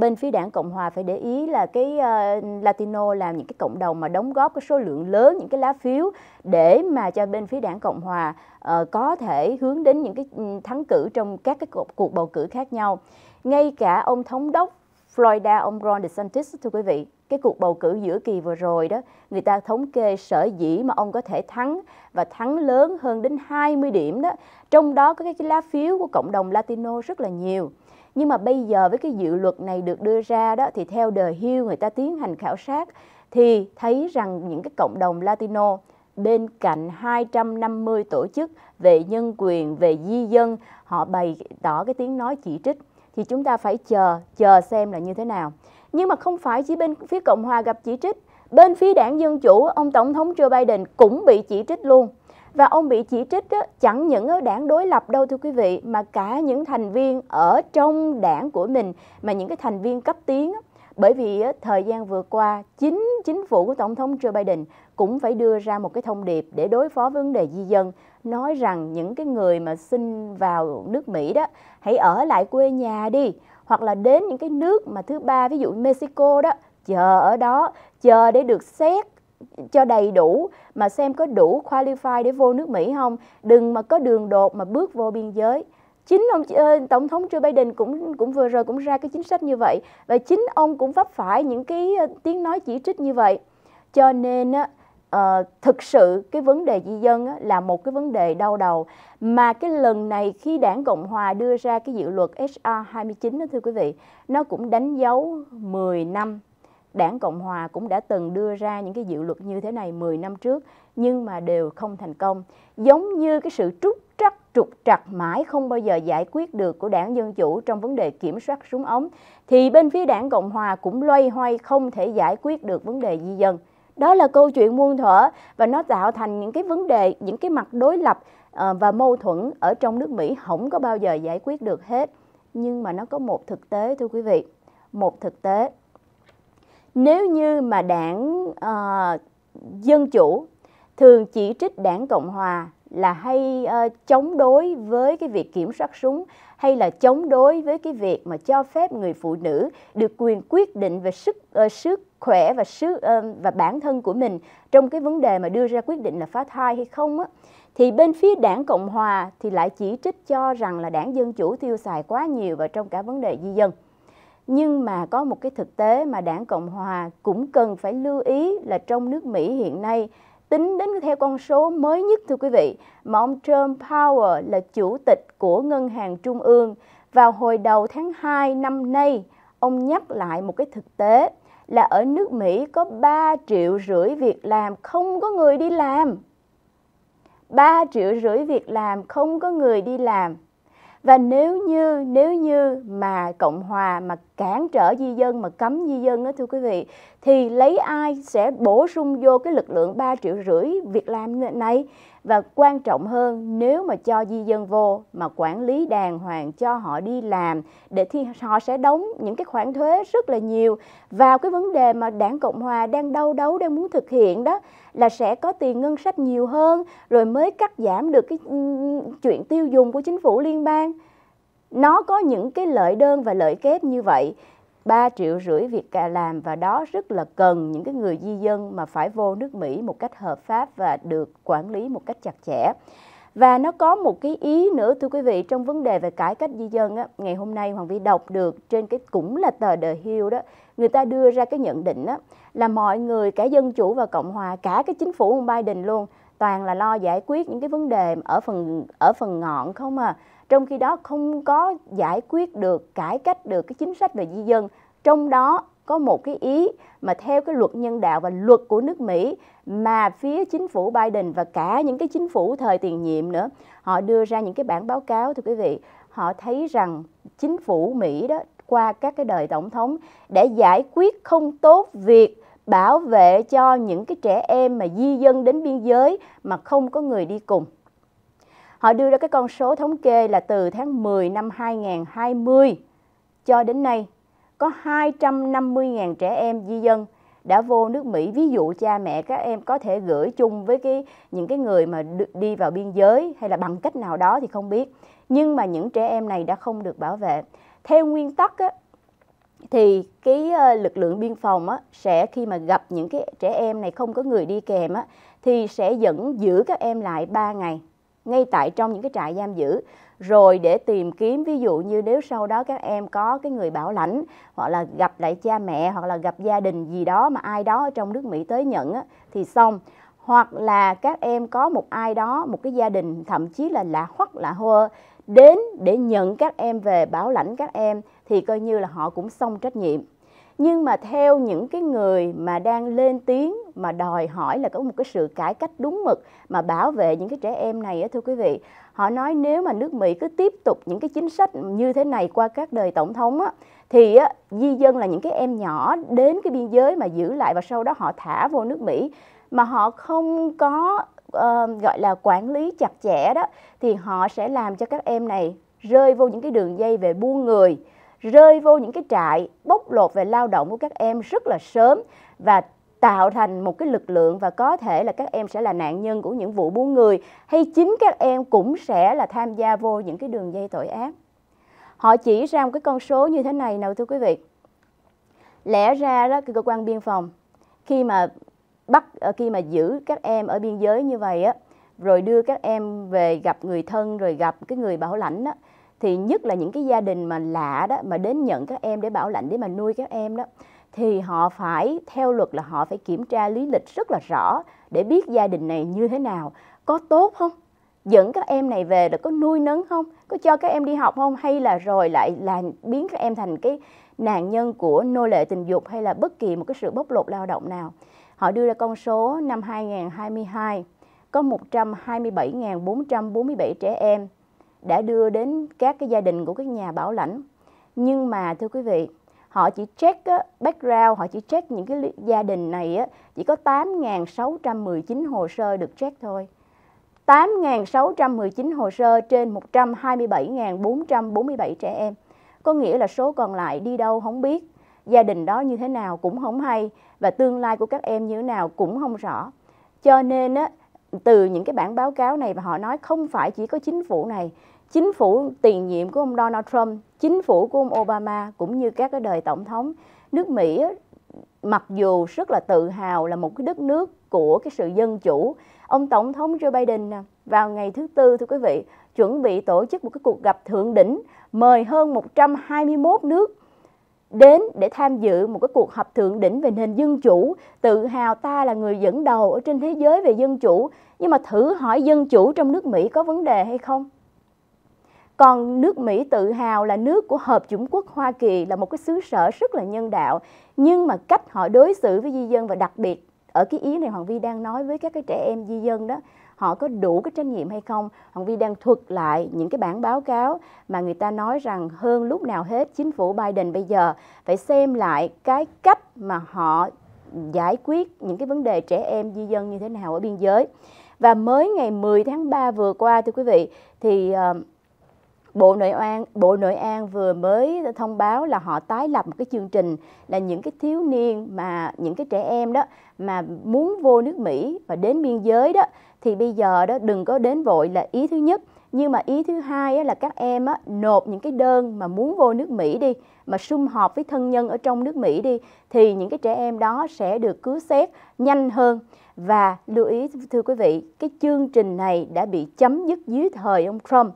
bên phía đảng Cộng hòa phải để ý là cái uh, Latino làm những cái cộng đồng mà đóng góp cái số lượng lớn những cái lá phiếu để mà cho bên phía đảng Cộng hòa uh, có thể hướng đến những cái ừ, thắng cử trong các cái cuộc, cuộc bầu cử khác nhau. Ngay cả ông thống đốc Florida ông Ron DeSantis thưa quý vị cái cuộc bầu cử giữa kỳ vừa rồi đó người ta thống kê sở dĩ mà ông có thể thắng và thắng lớn hơn đến 20 điểm đó trong đó có cái, lá phiếu của cộng đồng Latino rất là nhiều nhưng mà bây giờ với cái dự luật này được đưa ra đó thì theo đời hưu người ta tiến hành khảo sát thì thấy rằng những cái cộng đồng Latino bên cạnh 250 tổ chức về nhân quyền, về di dân, họ bày tỏ cái tiếng nói chỉ trích thì chúng ta phải chờ chờ xem là như thế nào. Nhưng mà không phải chỉ bên phía Cộng hòa gặp chỉ trích, bên phía đảng Dân Chủ, ông Tổng thống Joe Biden cũng bị chỉ trích luôn. Và ông bị chỉ trích chẳng những ở đảng đối lập đâu thưa quý vị, mà cả những thành viên ở trong đảng của mình, mà những cái thành viên cấp tiến. bởi vì thời gian vừa qua, chính chính phủ của Tổng thống Joe Biden cũng phải đưa ra một cái thông điệp để đối phó với vấn đề di dân, nói rằng những cái người mà sinh vào nước Mỹ đó, hãy ở lại quê nhà đi, hoặc là đến những cái nước mà thứ ba ví dụ Mexico đó chờ ở đó chờ để được xét cho đầy đủ mà xem có đủ qualify để vô nước Mỹ không đừng mà có đường đột mà bước vô biên giới chính ông ờ, tổng thống Joe Biden cũng cũng vừa rồi cũng ra cái chính sách như vậy và chính ông cũng vấp phải những cái ờ, tiếng nói chỉ trích như vậy cho nên á, uh, thực sự cái vấn đề di dân á, là một cái vấn đề đau đầu mà cái lần này khi đảng Cộng Hòa đưa ra cái dự luật HR 29 đó thưa quý vị nó cũng đánh dấu 10 năm đảng Cộng Hòa cũng đã từng đưa ra những cái dự luật như thế này 10 năm trước nhưng mà đều không thành công giống như cái sự trúc trắc trục trặc mãi không bao giờ giải quyết được của đảng Dân Chủ trong vấn đề kiểm soát súng ống thì bên phía đảng Cộng Hòa cũng loay hoay không thể giải quyết được vấn đề di dân đó là câu chuyện muôn thuở và nó tạo thành những cái vấn đề những cái mặt đối lập ờ, và mâu thuẫn ở trong nước Mỹ không có bao giờ giải quyết được hết nhưng mà nó có một thực tế thưa quý vị một thực tế nếu như mà đảng uh, dân chủ thường chỉ trích đảng cộng hòa là hay uh, chống đối với cái việc kiểm soát súng hay là chống đối với cái việc mà cho phép người phụ nữ được quyền quyết định về sức uh, sức khỏe và sứ ờ, và bản thân của mình trong cái vấn đề mà đưa ra quyết định là phá thai hay không á thì bên phía đảng Cộng hòa thì lại chỉ trích cho rằng là đảng Dân chủ tiêu xài quá nhiều và trong cả vấn đề di dân. Nhưng mà có một cái thực tế mà đảng Cộng hòa cũng cần phải lưu ý là trong nước Mỹ hiện nay tính đến theo con số mới nhất thưa quý vị mà ông Trump Power là chủ tịch của ngân hàng trung ương vào hồi đầu tháng 2 năm nay ông nhắc lại một cái thực tế là ở nước Mỹ có 3 triệu rưỡi việc làm không có người đi làm. 3 triệu rưỡi việc làm không có người đi làm. Và nếu như nếu như mà Cộng hòa mà cản trở di dân mà cấm di dân đó thưa quý vị thì lấy ai sẽ bổ sung vô cái lực lượng 3 triệu rưỡi việc làm này và quan trọng hơn nếu mà cho di dân vô mà quản lý đàng hoàng cho họ đi làm để thì họ sẽ đóng những cái khoản thuế rất là nhiều vào cái vấn đề mà đảng cộng hòa đang đau đấu đang muốn thực hiện đó là sẽ có tiền ngân sách nhiều hơn rồi mới cắt giảm được cái ừ, chuyện tiêu dùng của chính phủ liên bang nó có những cái lợi đơn và lợi kép như vậy 3 triệu rưỡi việc làm và đó rất là cần những cái người di dân mà phải vô nước Mỹ một cách hợp pháp và được quản lý một cách chặt chẽ. Và nó có một cái ý nữa thưa quý vị trong vấn đề về cải cách di dân á, ngày hôm nay Hoàng vi đọc được trên cái cũng là tờ The Hill đó, người ta đưa ra cái nhận định á, là mọi người cả dân chủ và cộng hòa cả cái chính phủ ông Biden luôn toàn là lo giải quyết những cái vấn đề ở phần ở phần ngọn không à trong khi đó không có giải quyết được cải cách được cái chính sách về di dân trong đó có một cái ý mà theo cái luật nhân đạo và luật của nước Mỹ mà phía chính phủ Biden và cả những cái chính phủ thời tiền nhiệm nữa họ đưa ra những cái bản báo cáo thưa quý vị họ thấy rằng chính phủ Mỹ đó qua các cái đời tổng thống để giải quyết không tốt việc bảo vệ cho những cái trẻ em mà di dân đến biên giới mà không có người đi cùng Họ đưa ra cái con số thống kê là từ tháng 10 năm 2020 cho đến nay có 250.000 trẻ em di dân đã vô nước Mỹ. Ví dụ cha mẹ các em có thể gửi chung với cái những cái người mà đi vào biên giới hay là bằng cách nào đó thì không biết. Nhưng mà những trẻ em này đã không được bảo vệ. Theo nguyên tắc á, thì cái ờ, lực lượng biên phòng á, sẽ khi mà gặp những cái trẻ em này không có người đi kèm á, thì sẽ dẫn giữ các em lại 3 ngày ngay tại trong những cái trại giam giữ rồi để tìm kiếm ví dụ như nếu sau đó các em có cái người bảo lãnh hoặc là gặp lại cha mẹ hoặc là gặp gia đình gì đó mà ai đó ở trong nước Mỹ tới nhận á, thì xong hoặc là các em có một ai đó một cái gia đình thậm chí là lạ hoặc là hoa đến để nhận các em về bảo lãnh các em thì coi như là họ cũng xong trách nhiệm nhưng mà theo những cái người mà đang lên tiếng mà đòi hỏi là có một cái sự cải cách đúng mực mà bảo vệ những cái trẻ em này á thưa quý vị họ nói nếu mà nước Mỹ cứ tiếp tục những cái chính sách như thế này qua các đời tổng thống á thì á, di dân là những cái em nhỏ đến cái biên giới mà giữ lại và sau đó họ thả vô nước Mỹ mà họ không có uh, gọi là quản lý chặt chẽ đó thì họ sẽ làm cho các em này rơi vô những cái đường dây về buôn người rơi vô những cái trại bóc lột về lao động của các em rất là sớm và tạo thành một cái lực lượng và có thể là các em sẽ là nạn nhân của những vụ buôn người hay chính các em cũng sẽ là tham gia vô những cái đường dây tội ác. Họ chỉ ra một cái con số như thế này nào thưa quý vị. Lẽ ra đó cơ quan biên phòng khi mà bắt ờ, khi mà giữ các em ở biên giới như vậy á rồi đưa các em về gặp người thân rồi gặp cái người bảo lãnh á thì nhất là những cái gia đình mà lạ đó mà đến nhận các em để bảo lãnh để mà nuôi các em đó thì họ phải theo luật là họ phải kiểm tra lý lịch rất là rõ để biết gia đình này như thế nào có tốt không dẫn các em này về là có nuôi nấng không có cho các em đi học không hay là rồi lại là biến các em thành cái nạn nhân của nô lệ tình dục hay là bất kỳ một cái sự bóc lột lao động nào họ đưa ra con số năm 2022 có 127.447 trẻ em đã đưa đến các cái gia đình của các nhà bảo lãnh nhưng mà thưa quý vị họ chỉ check background họ chỉ check những cái gia đình này chỉ có 8.619 hồ sơ được check thôi 8.619 hồ sơ trên 127.447 trẻ em có nghĩa là số còn lại đi đâu không biết gia đình đó như thế nào cũng không hay và tương lai của các em như thế nào cũng không rõ cho nên từ những cái bản báo cáo này và họ nói không phải chỉ có chính phủ này chính phủ tiền nhiệm của ông Donald Trump chính phủ của ông Obama cũng như các cái đời tổng thống nước Mỹ mặc dù rất là tự hào là một cái đất nước của cái sự dân chủ ông tổng thống Joe Biden vào ngày thứ tư thưa quý vị chuẩn bị tổ chức một cái cuộc gặp thượng đỉnh mời hơn 121 nước đến để tham dự một cái cuộc họp thượng đỉnh về nền dân chủ, tự hào ta là người dẫn đầu ở trên thế giới về dân chủ, nhưng mà thử hỏi dân chủ trong nước Mỹ có vấn đề hay không? Còn nước Mỹ tự hào là nước của Hợp chủng quốc Hoa Kỳ là một cái xứ sở rất là nhân đạo, nhưng mà cách họ đối xử với di dân và đặc biệt ở cái ý này Hoàng Vi đang nói với các cái trẻ em di dân đó họ có đủ cái trách nhiệm hay không hoàng vi đang thuật lại những cái bản báo cáo mà người ta nói rằng hơn lúc nào hết chính phủ biden bây giờ phải xem lại cái cách mà họ giải quyết những cái vấn đề trẻ em di dân như thế nào ở biên giới và mới ngày 10 tháng 3 vừa qua thưa quý vị thì uh, Bộ Nội an Bộ Nội an vừa mới thông báo là họ tái lập một cái chương trình là những cái thiếu niên mà những cái trẻ em đó mà muốn vô nước Mỹ và đến biên giới đó thì bây giờ đó đừng có đến vội là ý thứ nhất nhưng mà ý thứ hai là các em á, nộp những cái đơn mà muốn vô nước Mỹ đi mà sum họp với thân nhân ở trong nước Mỹ đi thì những cái trẻ em đó sẽ được cứu xét nhanh hơn và lưu ý thưa quý vị cái chương trình này đã bị chấm dứt dưới thời ông Trump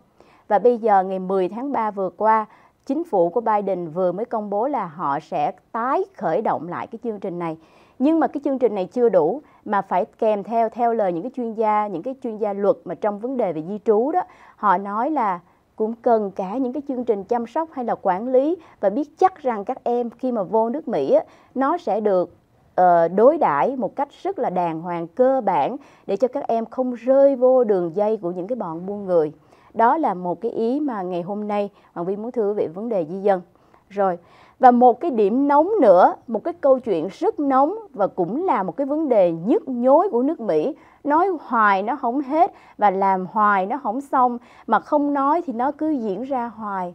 và bây giờ ngày 10 tháng 3 vừa qua, chính phủ của Biden vừa mới công bố là họ sẽ tái khởi động lại cái chương trình này. Nhưng mà cái chương trình này chưa đủ mà phải kèm theo theo lời những cái chuyên gia, những cái chuyên gia luật mà trong vấn đề về di trú đó, họ nói là cũng cần cả những cái chương trình chăm sóc hay là quản lý và biết chắc rằng các em khi mà vô nước Mỹ á, nó sẽ được ờ, đối đãi một cách rất là đàng hoàng cơ bản để cho các em không rơi vô đường dây của những cái bọn buôn người đó là một cái ý mà ngày hôm nay hoàng vi muốn thưa quý vị vấn đề di dân rồi và một cái điểm nóng nữa một cái câu chuyện rất nóng và cũng là một cái vấn đề nhức nhối của nước mỹ nói hoài nó không hết và làm hoài nó không xong mà không nói thì nó cứ diễn ra hoài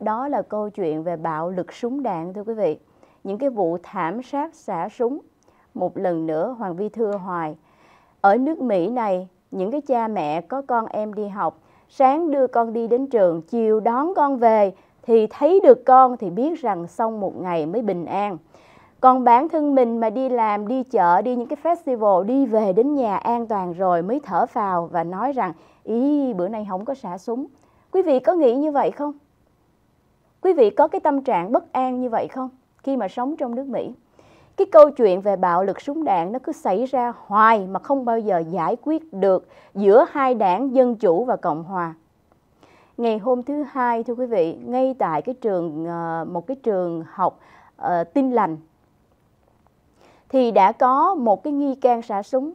đó là câu chuyện về bạo lực súng đạn thưa quý vị những cái vụ thảm sát xả súng một lần nữa hoàng vi thưa hoài ở nước mỹ này những cái cha mẹ có con em đi học sáng đưa con đi đến trường, chiều đón con về thì thấy được con thì biết rằng xong một ngày mới bình an. Còn bản thân mình mà đi làm, đi chợ, đi những cái festival, đi về đến nhà an toàn rồi mới thở phào và nói rằng ý bữa nay không có xả súng. Quý vị có nghĩ như vậy không? Quý vị có cái tâm trạng bất an như vậy không khi mà sống trong nước Mỹ? cái câu chuyện về bạo lực súng đạn nó cứ xảy ra hoài mà không bao giờ giải quyết được giữa hai đảng Dân Chủ và Cộng Hòa. Ngày hôm thứ hai thưa quý vị, ngay tại cái trường ờ, một cái trường học uh, Tin Lành thì đã có một cái nghi can xả súng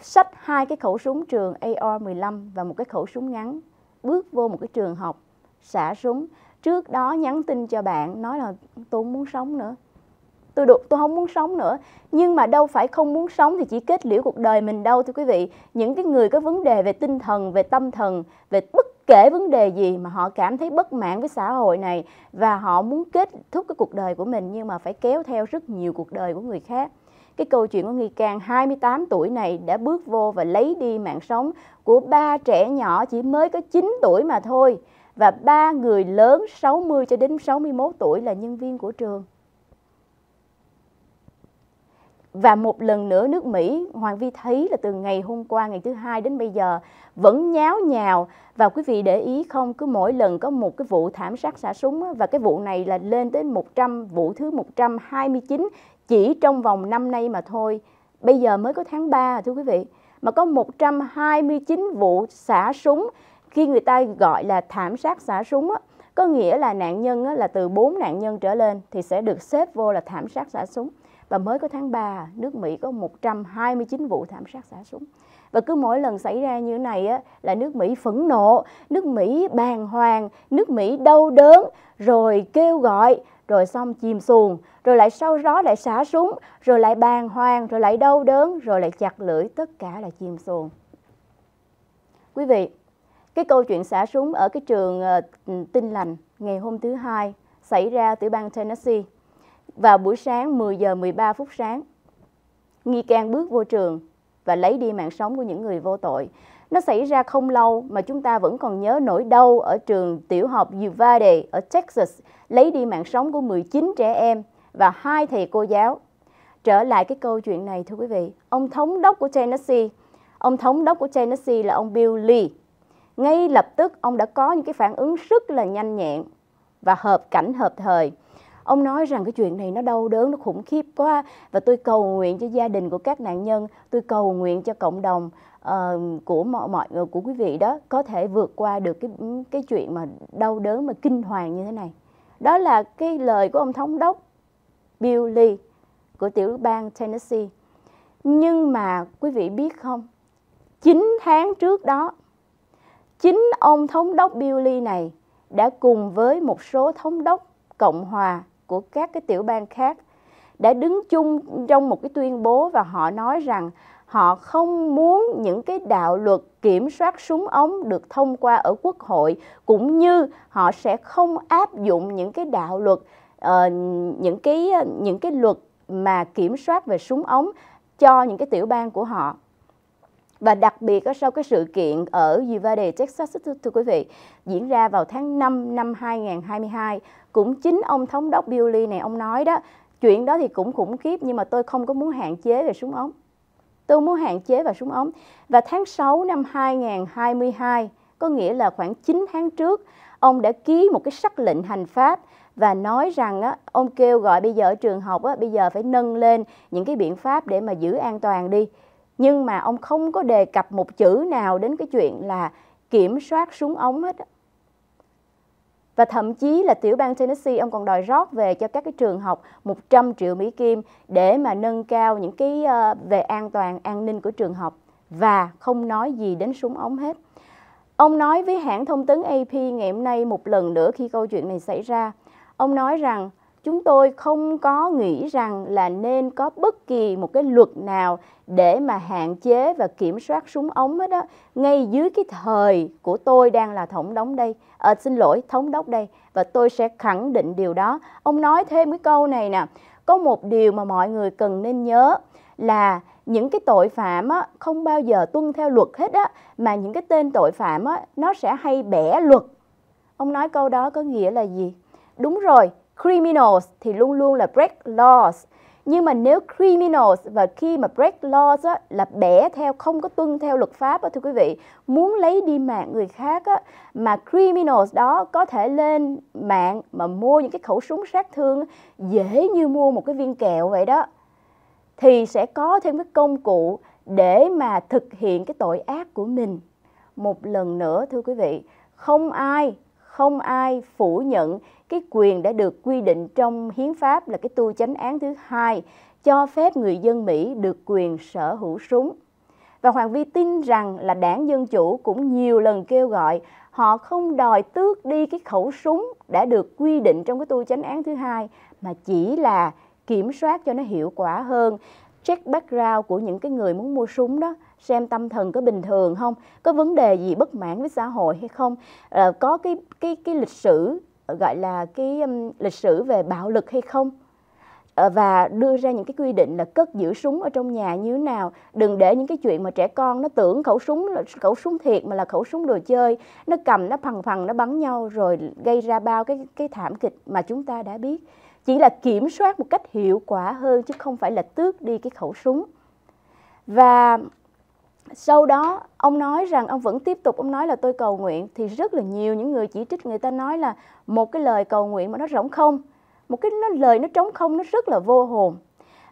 sách hai cái khẩu súng trường AR-15 và một cái khẩu súng ngắn bước vô một cái trường học xả súng trước đó nhắn tin cho bạn nói là tôi muốn sống nữa tôi được tôi không muốn sống nữa nhưng mà đâu phải không muốn sống thì chỉ kết liễu cuộc đời mình đâu thưa quý vị những cái người có vấn đề về tinh thần về tâm thần về bất kể vấn đề gì mà họ cảm thấy bất mãn với xã hội này và họ muốn kết thúc cái cuộc đời của mình nhưng mà phải kéo theo rất nhiều cuộc đời của người khác cái câu chuyện của nghi can 28 tuổi này đã bước vô và lấy đi mạng sống của ba trẻ nhỏ chỉ mới có 9 tuổi mà thôi và ba người lớn 60 cho đến 61 tuổi là nhân viên của trường. Và một lần nữa nước Mỹ, Hoàng Vi thấy là từ ngày hôm qua, ngày thứ hai đến bây giờ vẫn nháo nhào. Và quý vị để ý không, cứ mỗi lần có một cái vụ thảm sát xả súng và cái vụ này là lên đến 100, vụ thứ 129 chỉ trong vòng năm nay mà thôi. Bây giờ mới có tháng 3 thưa quý vị, mà có 129 vụ xả súng khi người ta gọi là thảm sát xả súng á, có nghĩa là nạn nhân là từ 4 nạn nhân trở lên thì sẽ được xếp vô là thảm sát xả súng. Và mới có tháng 3, nước Mỹ có 129 vụ thảm sát xả súng. Và cứ mỗi lần xảy ra như thế này á, là nước Mỹ phẫn nộ, nước Mỹ bàng hoàng, nước Mỹ đau đớn, rồi kêu gọi, rồi xong chìm xuồng, rồi lại sau đó lại xả súng, rồi lại bàng hoàng, rồi lại đau đớn, rồi lại chặt lưỡi, tất cả là chìm xuồng. Quý vị, cái câu chuyện xả súng ở cái trường uh, Tin Lành ngày hôm thứ Hai xảy ra từ bang Tennessee vào buổi sáng 10 giờ 13 phút sáng. Nghi can bước vô trường và lấy đi mạng sống của những người vô tội. Nó xảy ra không lâu mà chúng ta vẫn còn nhớ nỗi đau ở trường tiểu học Uvalde ở Texas lấy đi mạng sống của 19 trẻ em và hai thầy cô giáo. Trở lại cái câu chuyện này thưa quý vị, ông thống đốc của Tennessee, ông thống đốc của Tennessee là ông Bill Lee. Ngay lập tức ông đã có những cái phản ứng rất là nhanh nhẹn và hợp cảnh hợp thời. Ông nói rằng cái chuyện này nó đau đớn, nó khủng khiếp quá và tôi cầu nguyện cho gia đình của các nạn nhân, tôi cầu nguyện cho cộng đồng uh, của mọi, mọi người của quý vị đó có thể vượt qua được cái cái chuyện mà đau đớn mà kinh hoàng như thế này. Đó là cái lời của ông thống đốc Bill Lee của tiểu bang Tennessee. Nhưng mà quý vị biết không, 9 tháng trước đó, chính ông thống đốc Bill Lee này đã cùng với một số thống đốc Cộng hòa của các cái tiểu bang khác đã đứng chung trong một cái tuyên bố và họ nói rằng họ không muốn những cái đạo luật kiểm soát súng ống được thông qua ở quốc hội cũng như họ sẽ không áp dụng những cái đạo luật uh, những cái ờ, những cái luật mà kiểm soát về súng ống cho những cái tiểu bang của họ và đặc biệt sau cái sự kiện ở Uvalde, Texas thưa, thưa quý vị diễn ra vào tháng 5 năm 2022 cũng chính ông thống đốc Bill này ông nói đó chuyện đó thì cũng khủng khiếp nhưng mà tôi không có muốn hạn chế về súng ống tôi muốn hạn chế vào súng ống và tháng 6 năm 2022 có nghĩa là khoảng 9 tháng trước ông đã ký một cái sắc lệnh hành pháp và nói rằng á, ông kêu gọi bây giờ ở trường học á, bây giờ phải nâng lên những cái biện pháp để mà giữ an toàn đi nhưng mà ông không có đề cập một chữ nào đến cái chuyện là kiểm soát súng ống hết và thậm chí là tiểu bang Tennessee ông còn đòi rót về cho các cái trường học 100 triệu Mỹ Kim để mà nâng cao những cái ờ, về an toàn an ninh của trường học và không nói gì đến súng ống hết. Ông nói với hãng thông tấn AP ngày hôm nay một lần nữa khi câu chuyện này xảy ra, ông nói rằng chúng tôi không có nghĩ rằng là nên có bất kỳ một cái luật nào để mà hạn chế và kiểm soát súng ống hết đó ngay dưới cái thời của tôi đang là thống đốc đây à, xin lỗi thống đốc đây và tôi sẽ khẳng định điều đó ông nói thêm cái câu này nè có một điều mà mọi người cần nên nhớ là những cái tội phạm á, không bao giờ tuân theo luật hết á mà những cái tên tội phạm á, nó sẽ hay bẻ luật ông nói câu đó có nghĩa là gì đúng rồi criminals thì luôn luôn là break laws. Nhưng mà nếu criminals và khi mà break laws á, là bẻ theo không có tuân theo luật pháp á, thưa quý vị, muốn lấy đi mạng người khác á, mà criminals đó có thể lên mạng mà mua những cái khẩu súng sát thương dễ như mua một cái viên kẹo vậy đó thì sẽ có thêm cái công cụ để mà thực hiện cái tội ác của mình. Một lần nữa thưa quý vị, không ai không ai phủ nhận cái quyền đã được quy định trong hiến pháp là cái tu chánh án thứ hai cho phép người dân Mỹ được quyền sở hữu súng. Và Hoàng Vi tin rằng là đảng Dân Chủ cũng nhiều lần kêu gọi họ không đòi tước đi cái khẩu súng đã được quy định trong cái tu chánh án thứ hai mà chỉ là kiểm soát cho nó hiệu quả hơn check background của những cái người muốn mua súng đó xem tâm thần có bình thường không có vấn đề gì bất mãn với xã hội hay không ờ, có cái cái cái lịch sử gọi là cái um, lịch sử về bạo lực hay không ờ, và đưa ra những cái quy định là cất giữ súng ở trong nhà như thế nào đừng để những cái chuyện mà trẻ con nó tưởng khẩu súng là khẩu súng thiệt mà là khẩu súng đồ chơi nó cầm nó phằng phằng nó bắn nhau rồi gây ra bao cái cái thảm kịch mà chúng ta đã biết chỉ là kiểm soát một cách hiệu quả hơn chứ không phải là tước đi cái khẩu súng và sau đó ông nói rằng ông vẫn tiếp tục ông nói là tôi cầu nguyện thì rất là nhiều những người chỉ trích người ta nói là một cái lời cầu nguyện mà nó rỗng không một cái nó lời nó trống không nó rất là vô hồn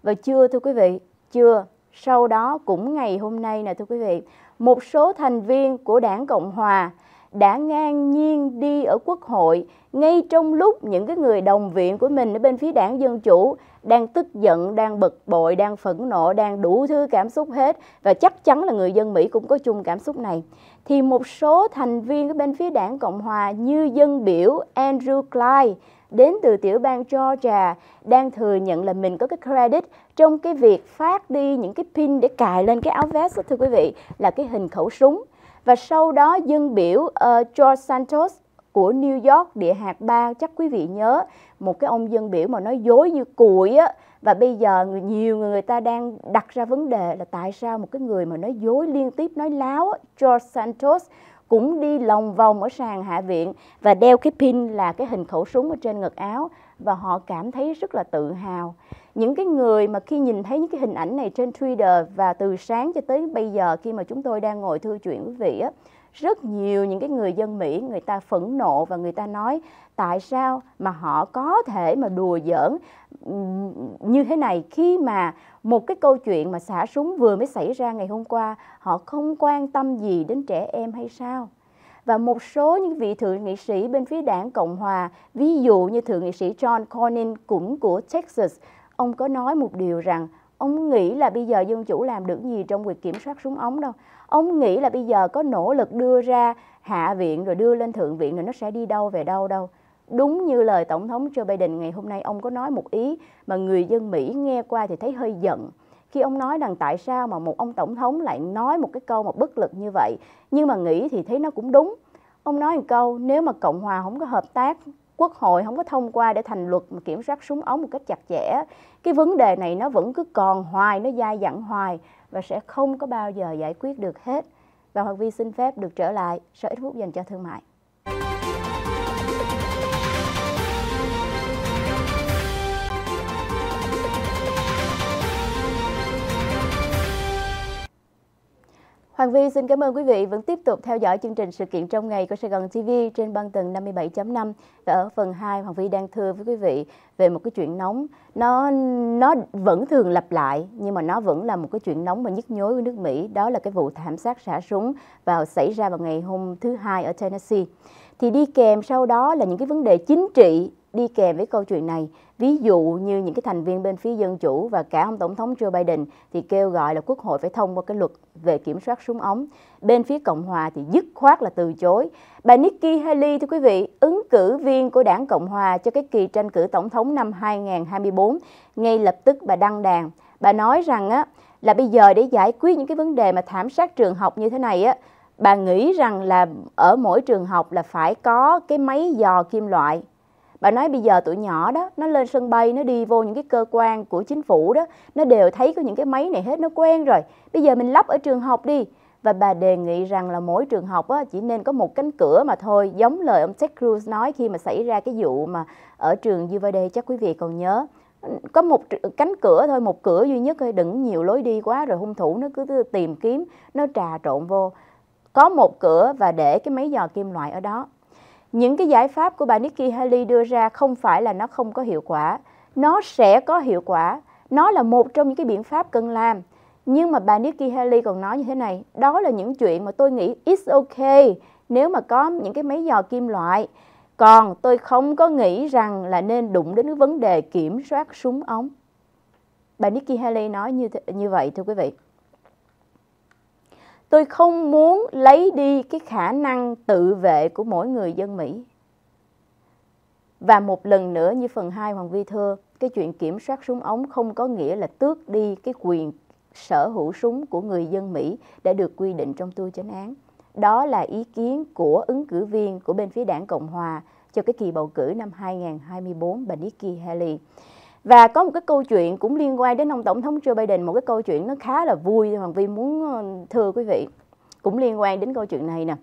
và chưa thưa quý vị chưa sau đó cũng ngày hôm nay nè thưa quý vị một số thành viên của đảng cộng hòa đã ngang nhiên đi ở quốc hội ngay trong lúc những cái người đồng viện của mình ở bên phía đảng Dân Chủ đang tức giận, đang bực bội, đang phẫn nộ, đang đủ thứ cảm xúc hết và chắc chắn là người dân Mỹ cũng có chung cảm xúc này. Thì một số thành viên ở bên phía đảng Cộng Hòa như dân biểu Andrew Clyde đến từ tiểu bang Georgia đang thừa nhận là mình có cái credit trong cái việc phát đi những cái pin để cài lên cái áo vest thưa quý vị là cái hình khẩu súng và sau đó dân biểu uh, George Santos của New York địa hạt ba chắc quý vị nhớ một cái ông dân biểu mà nói dối như cùi á và bây giờ nhiều người, người ta đang đặt ra vấn đề là tại sao một cái người mà nói dối liên tiếp nói láo George Santos cũng đi lòng vòng ở sàn hạ viện và đeo cái pin là cái hình khẩu súng ở trên ngực áo và họ cảm thấy rất là tự hào những cái người mà khi nhìn thấy những cái hình ảnh này trên Twitter và từ sáng cho tới bây giờ khi mà chúng tôi đang ngồi thư chuyện quý vị á, rất nhiều những cái người dân Mỹ người ta phẫn nộ và người ta nói tại sao mà họ có thể mà đùa giỡn như thế này khi mà một cái câu chuyện mà xả súng vừa mới xảy ra ngày hôm qua họ không quan tâm gì đến trẻ em hay sao? và một số những vị thượng nghị sĩ bên phía đảng Cộng Hòa, ví dụ như thượng nghị sĩ John Cornyn cũng của Texas, ông có nói một điều rằng ông nghĩ là bây giờ dân chủ làm được gì trong việc kiểm soát súng ống đâu ông nghĩ là bây giờ có nỗ lực đưa ra hạ viện rồi đưa lên thượng viện rồi nó sẽ đi đâu về đâu đâu đúng như lời tổng thống Joe Biden ngày hôm nay ông có nói một ý mà người dân Mỹ nghe qua thì thấy hơi giận khi ông nói rằng tại sao mà một ông tổng thống lại nói một cái câu mà bất lực như vậy nhưng mà nghĩ thì thấy nó cũng đúng ông nói một câu nếu mà cộng hòa không có hợp tác quốc hội không có thông qua để thành luật mà kiểm soát súng ống một cách chặt chẽ cái vấn đề này nó vẫn cứ còn hoài nó dai dẳng hoài và sẽ không có bao giờ giải quyết được hết và Hoàng Vi xin phép được trở lại sau ít phút dành cho thương mại Hoàng Vi xin cảm ơn quý vị vẫn tiếp tục theo dõi chương trình sự kiện trong ngày của Sài Gòn TV trên băng tầng 57.5 và ở phần 2 Hoàng Vi đang thưa với quý vị về một cái chuyện nóng nó nó vẫn thường lặp lại nhưng mà nó vẫn là một cái chuyện nóng mà nhức nhối của nước Mỹ đó là cái vụ thảm sát xả súng vào xảy ra vào ngày hôm thứ hai ở Tennessee thì đi kèm sau đó là những cái vấn đề chính trị đi kèm với câu chuyện này. Ví dụ như những cái thành viên bên phía Dân Chủ và cả ông Tổng thống Joe Biden thì kêu gọi là Quốc hội phải thông qua cái luật về kiểm soát súng ống. Bên phía Cộng Hòa thì dứt khoát là từ chối. Bà Nikki Haley, thưa quý vị, ứng cử viên của đảng Cộng Hòa cho cái kỳ tranh cử Tổng thống năm 2024, ngay lập tức bà đăng đàn. Bà nói rằng á, là bây giờ để giải quyết những cái vấn đề mà thảm sát trường học như thế này á, bà nghĩ rằng là ở mỗi trường học là phải có cái máy dò kim loại bà nói bây giờ tụi nhỏ đó nó lên sân bay nó đi vô những cái cơ quan của chính phủ đó nó đều thấy có những cái máy này hết nó quen rồi bây giờ mình lắp ở trường học đi và bà đề nghị rằng là mỗi trường học á, chỉ nên có một cánh cửa mà thôi giống lời ông Ted Cruz nói khi mà xảy ra cái vụ mà ở trường UVD chắc quý vị còn nhớ có một cánh cửa thôi một cửa duy nhất thôi đừng nhiều lối đi quá rồi hung thủ nó cứ tìm kiếm nó trà trộn vô có một cửa và để cái máy dò kim loại ở đó những cái giải pháp của bà Nikki Haley đưa ra không phải là nó không có hiệu quả, nó sẽ có hiệu quả, nó là một trong những cái biện pháp cần làm. Nhưng mà bà Nikki Haley còn nói như thế này, đó là những chuyện mà tôi nghĩ it's okay nếu mà có những cái máy dò kim loại. Còn tôi không có nghĩ rằng là nên đụng đến cái vấn đề kiểm soát súng ống. Bà Nikki Haley nói như như vậy thưa quý vị tôi không muốn lấy đi cái khả năng tự vệ của mỗi người dân Mỹ. Và một lần nữa như phần 2 Hoàng Vi Thơ, cái chuyện kiểm soát súng ống không có nghĩa là tước đi cái quyền sở hữu súng của người dân Mỹ đã được quy định trong tu chánh án. Đó là ý kiến của ứng cử viên của bên phía đảng Cộng Hòa cho cái kỳ bầu cử năm 2024 bà Nikki Haley. Và có một cái câu chuyện cũng liên quan đến ông Tổng thống Joe Biden, một cái câu chuyện nó khá là vui, Hoàng Vi muốn ờ, thưa quý vị, cũng liên quan đến câu chuyện này nè.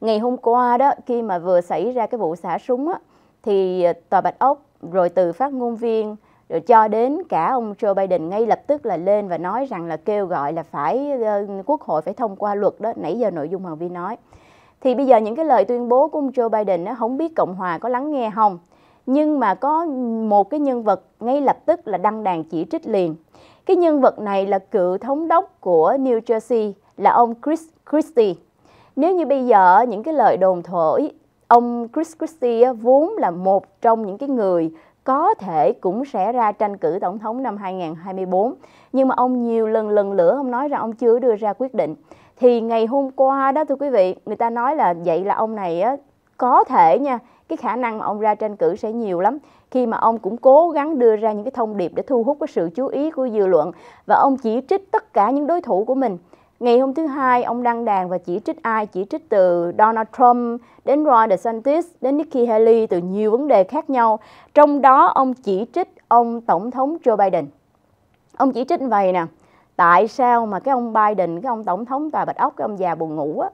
Ngày hôm qua đó, khi mà vừa xảy ra cái vụ xả súng á, thì ờ, Tòa Bạch Ốc rồi từ phát ngôn viên rồi cho đến cả ông Joe Biden ngay lập tức là lên và nói rằng là kêu gọi là phải uh, quốc hội phải thông qua luật đó nãy giờ nội dung hoàng vi nói thì bây giờ những cái lời tuyên bố của ông Joe Biden nó không biết cộng hòa có lắng nghe không nhưng mà có một cái nhân vật ngay lập tức là đăng đàn chỉ trích liền. Cái nhân vật này là cựu thống đốc của New Jersey là ông Chris Christie. Nếu như bây giờ những cái lời đồn thổi ông Chris Christie vốn là một trong những cái người có thể cũng sẽ ra tranh cử tổng thống năm 2024 nhưng mà ông nhiều lần lần lửa ông nói rằng ông chưa đưa ra quyết định thì ngày hôm qua đó thưa quý vị người ta nói là vậy là ông này có thể nha cái khả năng mà ông ra tranh cử sẽ nhiều lắm khi mà ông cũng cố gắng đưa ra những cái thông điệp để thu hút cái sự chú ý của dư luận và ông chỉ trích tất cả những đối thủ của mình Ngày hôm thứ Hai, ông đăng đàn và chỉ trích ai? Chỉ trích từ Donald Trump đến Roy DeSantis đến Nikki Haley từ nhiều vấn đề khác nhau. Trong đó, ông chỉ trích ông Tổng thống Joe Biden. Ông chỉ trích vậy nè, tại sao mà cái ông Biden, cái ông Tổng thống tòa Bạch Ốc, cái ông già buồn ngủ á,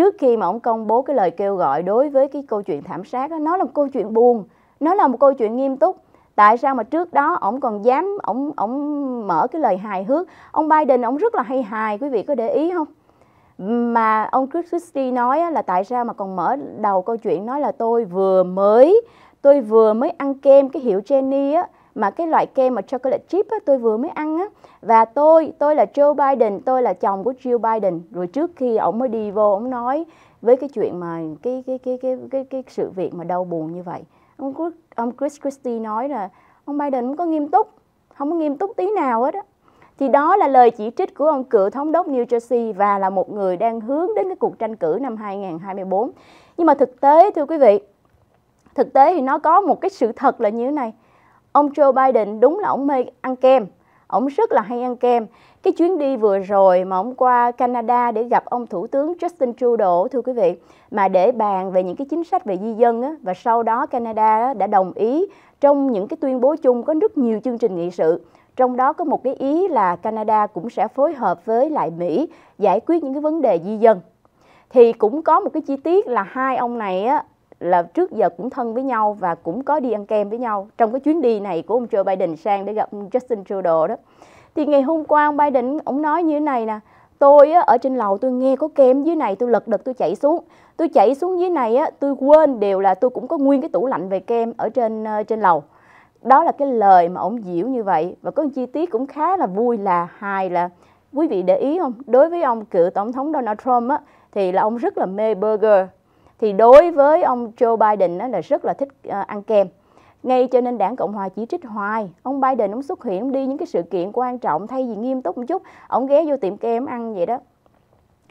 trước khi mà ông công bố cái lời kêu gọi đối với cái câu chuyện thảm sát đó, nó là một câu chuyện buồn nó là một câu chuyện nghiêm túc tại sao mà trước đó ông còn dám ông ông mở cái lời hài hước ông Biden ông rất là hay hài quý vị có để ý không mà ông Chris Christie nói là tại sao mà còn mở đầu câu chuyện nói là tôi vừa mới tôi vừa mới ăn kem cái hiệu Jenny á mà cái loại kem mà chocolate chip á, tôi vừa mới ăn á và tôi tôi là Joe Biden tôi là chồng của Jill Biden rồi trước khi ông mới đi vô ông nói với cái chuyện mà cái cái cái cái cái, cái sự việc mà đau buồn như vậy ông ông Chris Christie nói là ông Biden không có nghiêm túc không có nghiêm túc tí nào hết á thì đó là lời chỉ trích của ông cựu thống đốc New Jersey và là một người đang hướng đến cái cuộc tranh cử năm 2024. Nhưng mà thực tế thưa quý vị, thực tế thì nó có một cái sự thật là như thế này Ông Joe Biden đúng là ông mê ăn kem, ông rất là hay ăn kem. Cái chuyến đi vừa rồi mà ông qua Canada để gặp ông Thủ tướng Justin Trudeau, thưa quý vị, mà để bàn về những cái chính sách về di dân á, và sau đó Canada đã đồng ý trong những cái tuyên bố chung có rất nhiều chương trình nghị sự trong đó có một cái ý là Canada cũng sẽ phối hợp với lại Mỹ giải quyết những cái vấn đề di dân. Thì cũng có một cái chi tiết là hai ông này á, là trước giờ cũng thân với nhau và cũng có đi ăn kem với nhau trong cái chuyến đi này của ông Joe Biden sang để gặp Justin Trudeau đó. Thì ngày hôm qua ông Biden ông nói như thế này nè, tôi ở trên lầu tôi nghe có kem dưới này tôi lật đật tôi chạy xuống tôi chạy xuống dưới này á, tôi quên đều là tôi cũng có nguyên cái tủ lạnh về kem ở trên ờ, trên lầu đó là cái lời mà ông diễu như vậy và có một chi tiết cũng khá là vui là hài là quý vị để ý không đối với ông cựu tổng thống Donald Trump á, thì là ông rất là mê burger thì đối với ông Joe Biden đó là rất là thích ờ, ăn kem ngay cho nên đảng cộng hòa chỉ trích hoài ông biden ông xuất hiện ông đi những cái sự kiện quan trọng thay vì nghiêm túc một chút ông ghé vô tiệm kem ăn vậy đó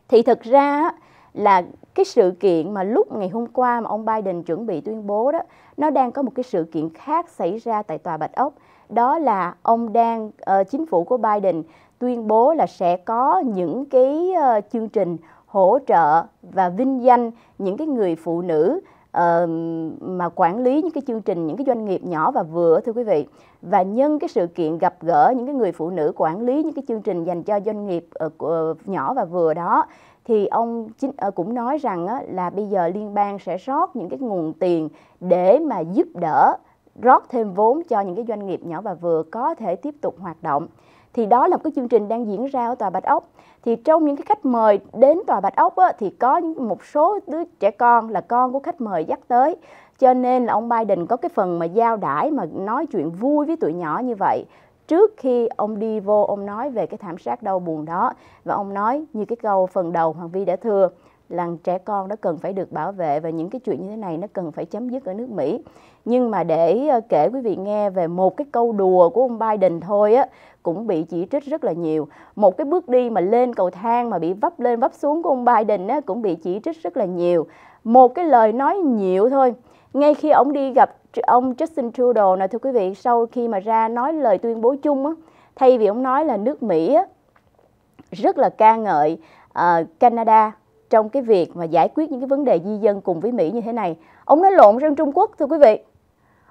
thì thực ra là cái sự kiện mà lúc ngày hôm qua mà ông biden chuẩn bị tuyên bố đó nó đang có một cái sự kiện khác xảy ra tại tòa bạch ốc đó là ông đang uh, chính phủ của biden tuyên bố là sẽ có những cái uh, chương trình hỗ trợ và vinh danh những cái người phụ nữ uh, mà quản lý những cái chương trình những cái doanh nghiệp nhỏ và vừa thưa quý vị và nhân cái sự kiện gặp gỡ những cái người phụ nữ quản lý những cái chương trình dành cho doanh nghiệp uh, nhỏ và vừa đó thì ông chính uh, cũng nói rằng uh, là bây giờ liên bang sẽ rót những cái nguồn tiền để mà giúp đỡ rót thêm vốn cho những cái doanh nghiệp nhỏ và vừa có thể tiếp tục hoạt động thì đó là một cái chương trình đang diễn ra ở tòa Bạch Ốc thì trong những cái khách mời đến tòa Bạch Ốc á, thì có một số đứa trẻ con là con của khách mời dắt tới cho nên là ông Biden có cái phần mà giao đãi mà nói chuyện vui với tụi nhỏ như vậy trước khi ông đi vô ông nói về cái thảm sát đau buồn đó và ông nói như cái câu phần đầu Hoàng Vi đã thừa là trẻ con nó cần phải được bảo vệ và những cái chuyện như thế này nó cần phải chấm dứt ở nước Mỹ. Nhưng mà để ờ, kể quý vị nghe về một cái câu đùa của ông Biden thôi á cũng bị chỉ trích rất là nhiều. Một cái bước đi mà lên cầu thang mà bị vấp lên vấp xuống của ông Biden á, cũng bị chỉ trích rất là nhiều. Một cái lời nói nhiều thôi. Ngay khi ông đi gặp ông Justin Trudeau nè thưa quý vị, sau khi mà ra nói lời tuyên bố chung á, thay vì ông nói là nước Mỹ á, rất là ca ngợi uh, Canada trong cái việc mà giải quyết những cái vấn đề di dân cùng với Mỹ như thế này. Ông nói lộn sang Trung Quốc thưa quý vị.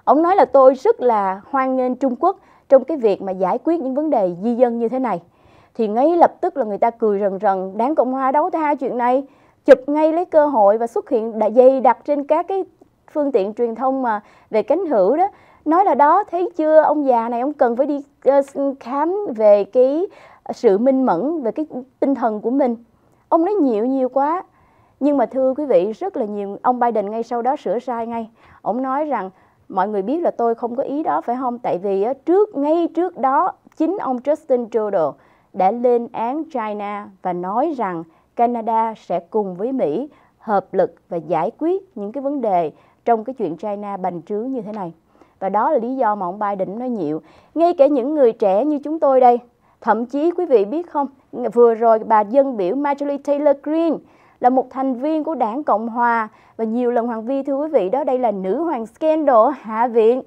Ông nói là tôi rất là hoan nghênh Trung Quốc trong cái việc mà giải quyết những vấn đề di dân như thế này thì ngay lập tức là người ta cười rần rần đáng cộng hòa đấu tha chuyện này chụp ngay lấy cơ hội và xuất hiện dày đặc trên các cái phương tiện truyền thông mà về cánh hữu đó nói là đó thấy chưa ông già này ông cần phải đi ờ, khám về cái sự minh mẫn về cái tinh thần của mình ông nói nhiều nhiều quá nhưng mà thưa quý vị rất là nhiều ông Biden ngay sau đó sửa sai ngay ông nói rằng mọi người biết là tôi không có ý đó phải không? Tại vì trước ngay trước đó chính ông Justin Trudeau đã lên án China và nói rằng Canada sẽ cùng với Mỹ hợp lực và giải quyết những cái vấn đề trong cái chuyện China bành trướng như thế này. Và đó là lý do mà ông Biden nói nhiều. Ngay cả những người trẻ như chúng tôi đây, thậm chí quý vị biết không, vừa rồi bà dân biểu Marjorie Taylor Greene là một thành viên của đảng Cộng Hòa và nhiều lần Hoàng Vi thưa quý vị đó đây là nữ hoàng scandal hạ viện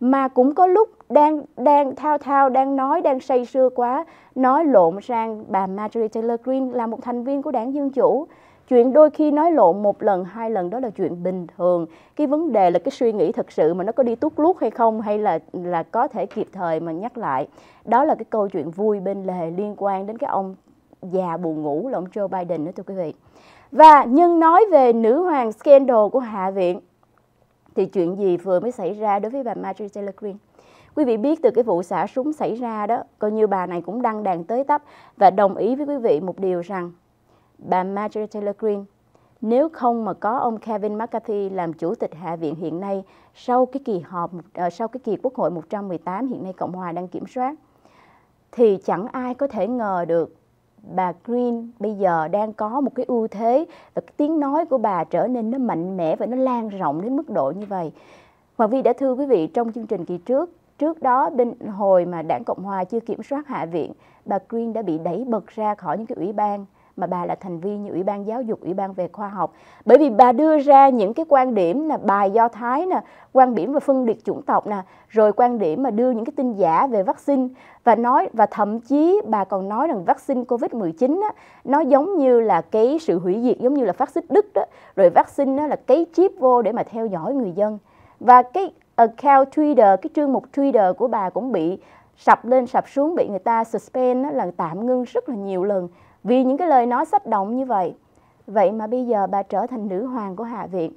mà cũng có lúc đang đang thao thao đang nói đang say sưa quá nói lộn sang bà Marjorie Taylor Greene là một thành viên của đảng Dân chủ chuyện đôi khi nói lộn một lần hai lần đó là chuyện bình thường cái vấn đề là cái suy nghĩ thật sự mà nó có đi tuốt lút hay không hay là là có thể kịp thời mà nhắc lại đó là cái câu chuyện vui bên lề liên quan đến cái ông già buồn ngủ là ông Joe Biden đó thưa quý vị và nhưng nói về nữ hoàng scandal của Hạ viện thì chuyện gì vừa mới xảy ra đối với bà Marjorie Taylor Greene? Quý vị biết từ cái vụ xả súng xảy ra đó, coi như bà này cũng đăng đàn tới tấp và đồng ý với quý vị một điều rằng bà Marjorie Taylor Greene nếu không mà có ông Kevin McCarthy làm chủ tịch Hạ viện hiện nay sau cái kỳ họp ờ, sau cái kỳ Quốc hội 118 hiện nay Cộng hòa đang kiểm soát thì chẳng ai có thể ngờ được bà Green bây giờ đang có một cái ưu thế và cái tiếng nói của bà trở nên nó mạnh mẽ và nó lan rộng đến mức độ như vậy. Hoàng Vi đã thưa quý vị trong chương trình kỳ trước, trước đó bên hồi mà đảng Cộng Hòa chưa kiểm soát Hạ viện, bà Green đã bị đẩy bật ra khỏi những cái ủy ban mà bà là thành viên như ủy ban giáo dục ủy ban về khoa học bởi vì bà đưa ra những cái quan điểm là bài do thái nè quan điểm về phân biệt chủng tộc nè rồi quan điểm mà đưa những cái tin giả về vaccine và nói và thậm chí bà còn nói rằng vaccine covid 19 á, nó giống như là cái sự hủy diệt giống như là phát xít đức đó rồi vaccine là cái chip vô để mà theo dõi người dân và cái account Twitter, cái chương mục Twitter của bà cũng bị sập lên sập xuống bị người ta suspend là tạm ngưng rất là nhiều lần vì những cái lời nói sách động như vậy. Vậy mà bây giờ bà trở thành nữ hoàng của Hạ Viện.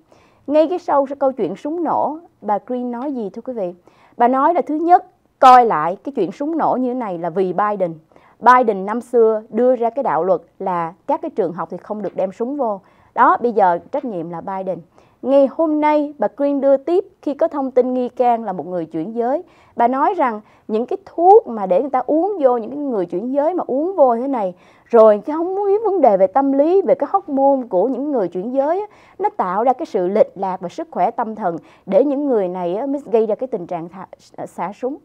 Ngay cái sau câu chuyện súng nổ, bà Green nói gì thưa quý vị? Bà nói là thứ nhất, coi lại cái chuyện súng nổ như thế này là vì Biden. Biden năm xưa đưa ra cái đạo luật là các cái trường học thì không được đem súng vô. Đó, bây giờ trách nhiệm là Biden. Ngày hôm nay, bà Green đưa tiếp khi có thông tin nghi can là một người chuyển giới. Bà nói rằng những cái thuốc mà để người ta uống vô, những cái người chuyển giới mà uống vô thế này, rồi cái không muốn vấn đề về tâm lý, về cái hóc môn của những người chuyển giới, nó tạo ra cái sự lệch lạc và sức khỏe tâm thần để những người này á, mới gây ra cái tình trạng xả súng.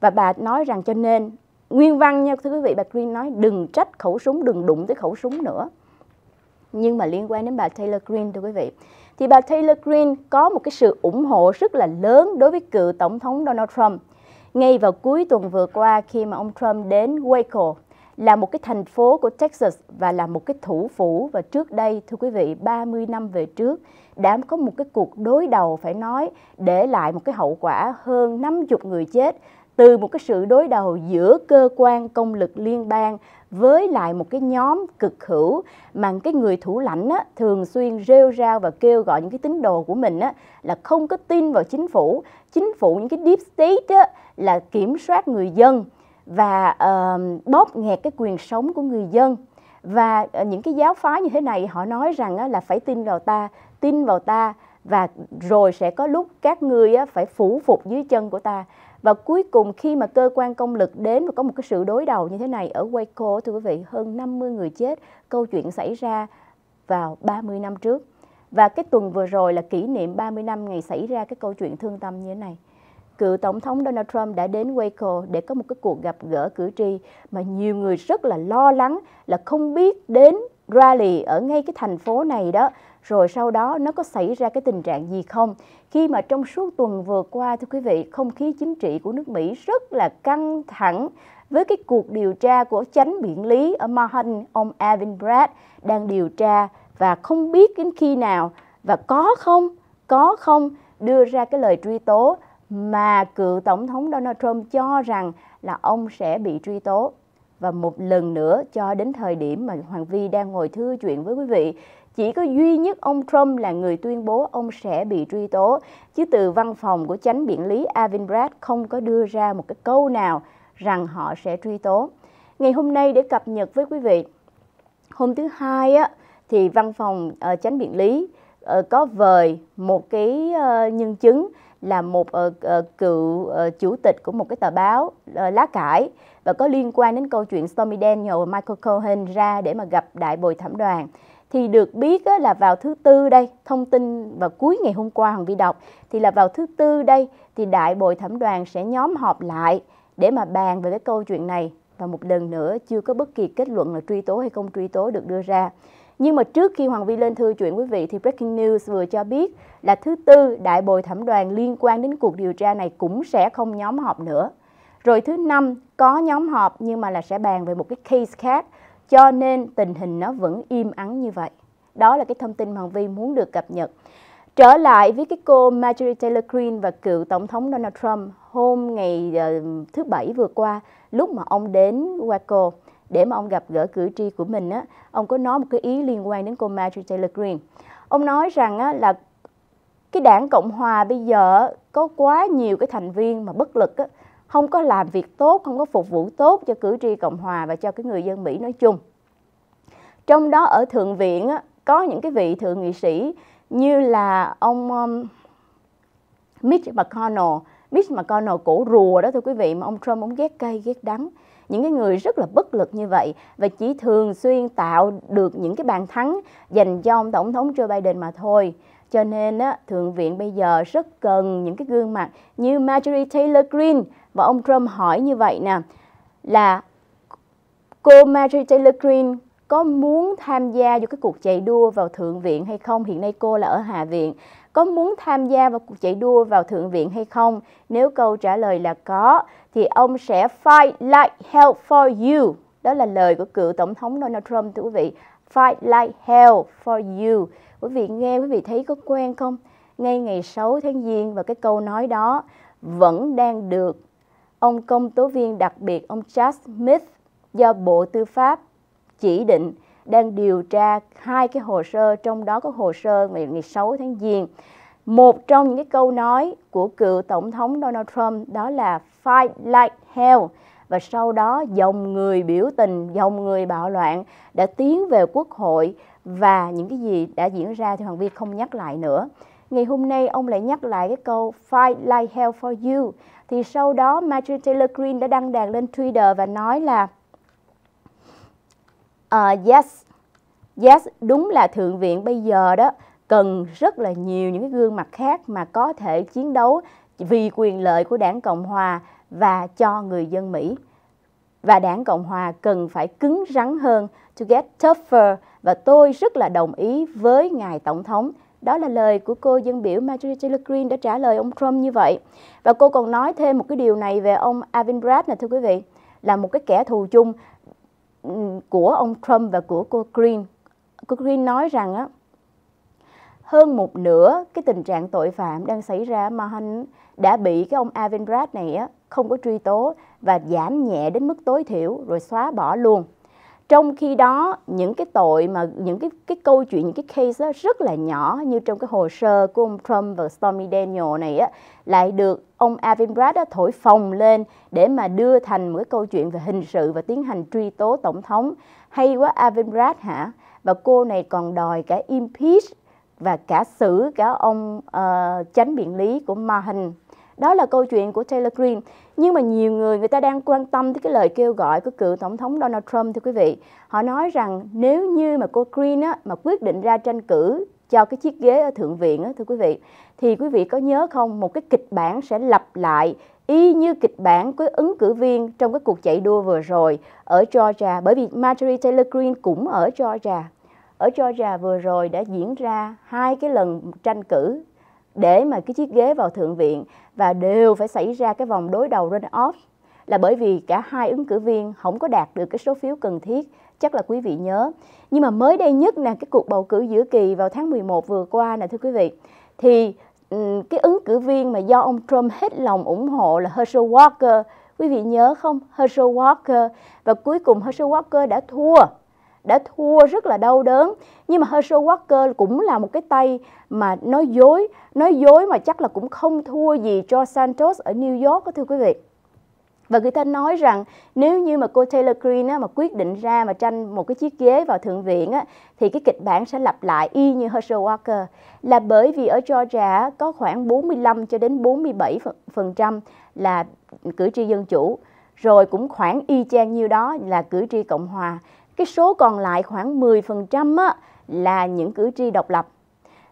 Và bà nói rằng cho nên, nguyên văn nha thưa quý vị, bà Green nói đừng trách khẩu súng, đừng đụng tới khẩu súng nữa. Nhưng mà liên quan đến bà Taylor Green thưa quý vị, thì bà Taylor Greene có một cái sự ủng hộ rất là lớn đối với cựu Tổng thống Donald Trump. Ngay vào cuối tuần vừa qua khi mà ông Trump đến Waco, là một cái thành phố của Texas và là một cái thủ phủ và trước đây thưa quý vị 30 năm về trước đã có một cái cuộc đối đầu phải nói để lại một cái hậu quả hơn 50 người chết từ một cái sự đối đầu giữa cơ quan công lực liên bang với lại một cái nhóm cực hữu mà cái người thủ lãnh á, thường xuyên rêu rao và kêu gọi những cái tín đồ của mình á, là không có tin vào chính phủ chính phủ những cái deep state á, là kiểm soát người dân và uh, bóp nghẹt cái quyền sống của người dân và uh, những cái giáo phái như thế này họ nói rằng á, là phải tin vào ta tin vào ta và rồi sẽ có lúc các ngươi á, phải phủ phục dưới chân của ta và cuối cùng khi mà cơ quan công lực đến và có một cái sự đối đầu như thế này ở Waco thưa quý vị hơn 50 người chết câu chuyện xảy ra vào 30 năm trước và cái tuần vừa rồi là kỷ niệm 30 năm ngày xảy ra cái câu chuyện thương tâm như thế này cựu tổng thống Donald Trump đã đến Waco để có một cái cuộc gặp gỡ cử tri mà nhiều người rất là lo lắng là không biết đến rally ở ngay cái thành phố này đó rồi sau đó nó có xảy ra cái tình trạng gì không khi mà trong suốt tuần vừa qua thưa quý vị không khí chính trị của nước Mỹ rất là căng thẳng với cái cuộc điều tra của chánh biện lý ở Manhattan ông Evan Brad đang điều tra và không biết đến khi nào và có không có không đưa ra cái lời truy tố mà cựu tổng thống Donald Trump cho rằng là ông sẽ bị truy tố và một lần nữa cho đến thời điểm mà Hoàng Vi đang ngồi thư chuyện với quý vị chỉ có duy nhất ông Trump là người tuyên bố ông sẽ bị truy tố, chứ từ văn phòng của chánh biện lý Avinbrad không có đưa ra một cái câu nào rằng họ sẽ truy tố. Ngày hôm nay để cập nhật với quý vị, hôm thứ hai á, thì văn phòng uh, chánh biện lý uh, có vời một cái uh, nhân chứng là một uh, cựu uh, chủ tịch của một cái tờ báo uh, lá cải và có liên quan đến câu chuyện Stormy Daniel và Michael Cohen ra để mà gặp đại bồi thẩm đoàn thì được biết là vào thứ tư đây thông tin vào cuối ngày hôm qua Hoàng Vi đọc thì là vào thứ tư đây thì đại bồi thẩm đoàn sẽ nhóm họp lại để mà bàn về cái câu chuyện này và một lần nữa chưa có bất kỳ kết luận là truy tố hay không truy tố được đưa ra. Nhưng mà trước khi Hoàng Vi lên thư chuyện quý vị thì Breaking News vừa cho biết là thứ tư đại bồi thẩm đoàn liên quan đến cuộc điều tra này cũng sẽ không nhóm họp nữa. Rồi thứ năm có nhóm họp nhưng mà là sẽ bàn về một cái case khác cho nên tình hình nó vẫn im ắng như vậy đó là cái thông tin mà Hồng Vi muốn được cập nhật trở lại với cái cô Marjorie Taylor Greene và cựu tổng thống Donald Trump hôm ngày ờ, thứ bảy vừa qua lúc mà ông đến Waco để mà ông gặp gỡ cử tri của mình á ông có nói một cái ý liên quan đến cô Marjorie Taylor Greene ông nói rằng á, là cái đảng cộng hòa bây giờ có quá nhiều cái thành viên mà bất lực á, không có làm việc tốt, không có phục vụ tốt cho cử tri Cộng hòa và cho cái người dân Mỹ nói chung. Trong đó ở Thượng viện có những cái vị thượng nghị sĩ như là ông um, Mitch McConnell, Mitch McConnell cổ rùa đó thưa quý vị mà ông Trump ông ghét cay ghét đắng những cái người rất là bất lực như vậy và chỉ thường xuyên tạo được những cái bàn thắng dành cho ông tổng thống Joe Biden mà thôi. Cho nên á, Thượng viện bây giờ rất cần những cái gương mặt như Marjorie Taylor Greene và ông Trump hỏi như vậy nè là cô Marjorie Taylor Greene có muốn tham gia vào cái cuộc chạy đua vào Thượng viện hay không? Hiện nay cô là ở Hạ viện. Có muốn tham gia vào cuộc chạy đua vào Thượng viện hay không? Nếu câu trả lời là có, thì ông sẽ fight like hell for you. Đó là lời của cựu Tổng thống Donald Trump, thưa quý vị. Fight like hell for you quý vị nghe quý vị thấy có quen không ngay ngày 6 tháng giêng và cái câu nói đó vẫn đang được ông công tố viên đặc biệt ông Charles Smith do Bộ Tư pháp chỉ định đang điều tra hai cái hồ sơ trong đó có hồ sơ ngày, ngày 6 tháng giêng một trong những cái câu nói của cựu tổng thống Donald Trump đó là fight like hell và sau đó dòng người biểu tình, dòng người bạo loạn đã tiến về quốc hội và những cái gì đã diễn ra thì Hoàng Vi không nhắc lại nữa. Ngày hôm nay ông lại nhắc lại cái câu Fight like hell for you. Thì sau đó Marjorie Taylor Greene đã đăng đàn lên Twitter và nói là uh, Yes, yes, đúng là Thượng viện bây giờ đó cần rất là nhiều những cái gương mặt khác mà có thể chiến đấu vì quyền lợi của đảng Cộng Hòa và cho người dân Mỹ. Và đảng Cộng Hòa cần phải cứng rắn hơn to get tougher và tôi rất là đồng ý với ngài tổng thống đó là lời của cô dân biểu Marjorie Taylor Greene đã trả lời ông Trump như vậy. Và cô còn nói thêm một cái điều này về ông Avin Brad nè thưa quý vị, là một cái kẻ thù chung của ông Trump và của cô Green. Cô Green nói rằng á, hơn một nửa cái tình trạng tội phạm đang xảy ra mà hắn đã bị cái ông Avin Brad này á, không có truy tố và giảm nhẹ đến mức tối thiểu rồi xóa bỏ luôn trong khi đó những cái tội mà những cái cái câu chuyện những cái case đó rất là nhỏ như trong cái hồ sơ của ông Trump và Stormy Daniel này á lại được ông Avin Brad thổi phồng lên để mà đưa thành một cái câu chuyện về hình sự và tiến hành truy tố tổng thống hay quá Avin Brad hả và cô này còn đòi cả impeach và cả xử cả ông uh, chánh biện lý của Mahan đó là câu chuyện của Taylor Green nhưng mà nhiều người người ta đang quan tâm tới cái lời kêu gọi của cựu tổng thống Donald Trump thưa quý vị họ nói rằng nếu như mà cô Green á, mà quyết định ra tranh cử cho cái chiếc ghế ở thượng viện á, thưa quý vị thì quý vị có nhớ không một cái kịch bản sẽ lặp lại y như kịch bản của ứng cử viên trong cái cuộc chạy đua vừa rồi ở Georgia bởi vì Marjorie Taylor Greene cũng ở Georgia ở Georgia vừa rồi đã diễn ra hai cái lần tranh cử để mà cái chiếc ghế vào thượng viện và đều phải xảy ra cái vòng đối đầu runoff là bởi vì cả hai ứng cử viên không có đạt được cái số phiếu cần thiết chắc là quý vị nhớ. Nhưng mà mới đây nhất là cái cuộc bầu cử giữa kỳ vào tháng 11 vừa qua nè thưa quý vị thì cái ứng cử viên mà do ông Trump hết lòng ủng hộ là Herschel Walker. Quý vị nhớ không? Herschel Walker và cuối cùng Herschel Walker đã thua đã thua rất là đau đớn nhưng mà Herschel Walker cũng là một cái tay mà nói dối nói dối mà chắc là cũng không thua gì cho Santos ở New York đó thưa quý vị và người ta nói rằng nếu như mà cô Taylor Green á, mà quyết định ra mà tranh một cái chiếc ghế vào thượng viện á, thì cái kịch bản sẽ lặp lại y như Herschel Walker là bởi vì ở Georgia có khoảng 45 cho đến 47 phần trăm là cử tri dân chủ rồi cũng khoảng y chang nhiêu đó là cử tri cộng hòa cái số còn lại khoảng 10% á, là những cử tri độc lập.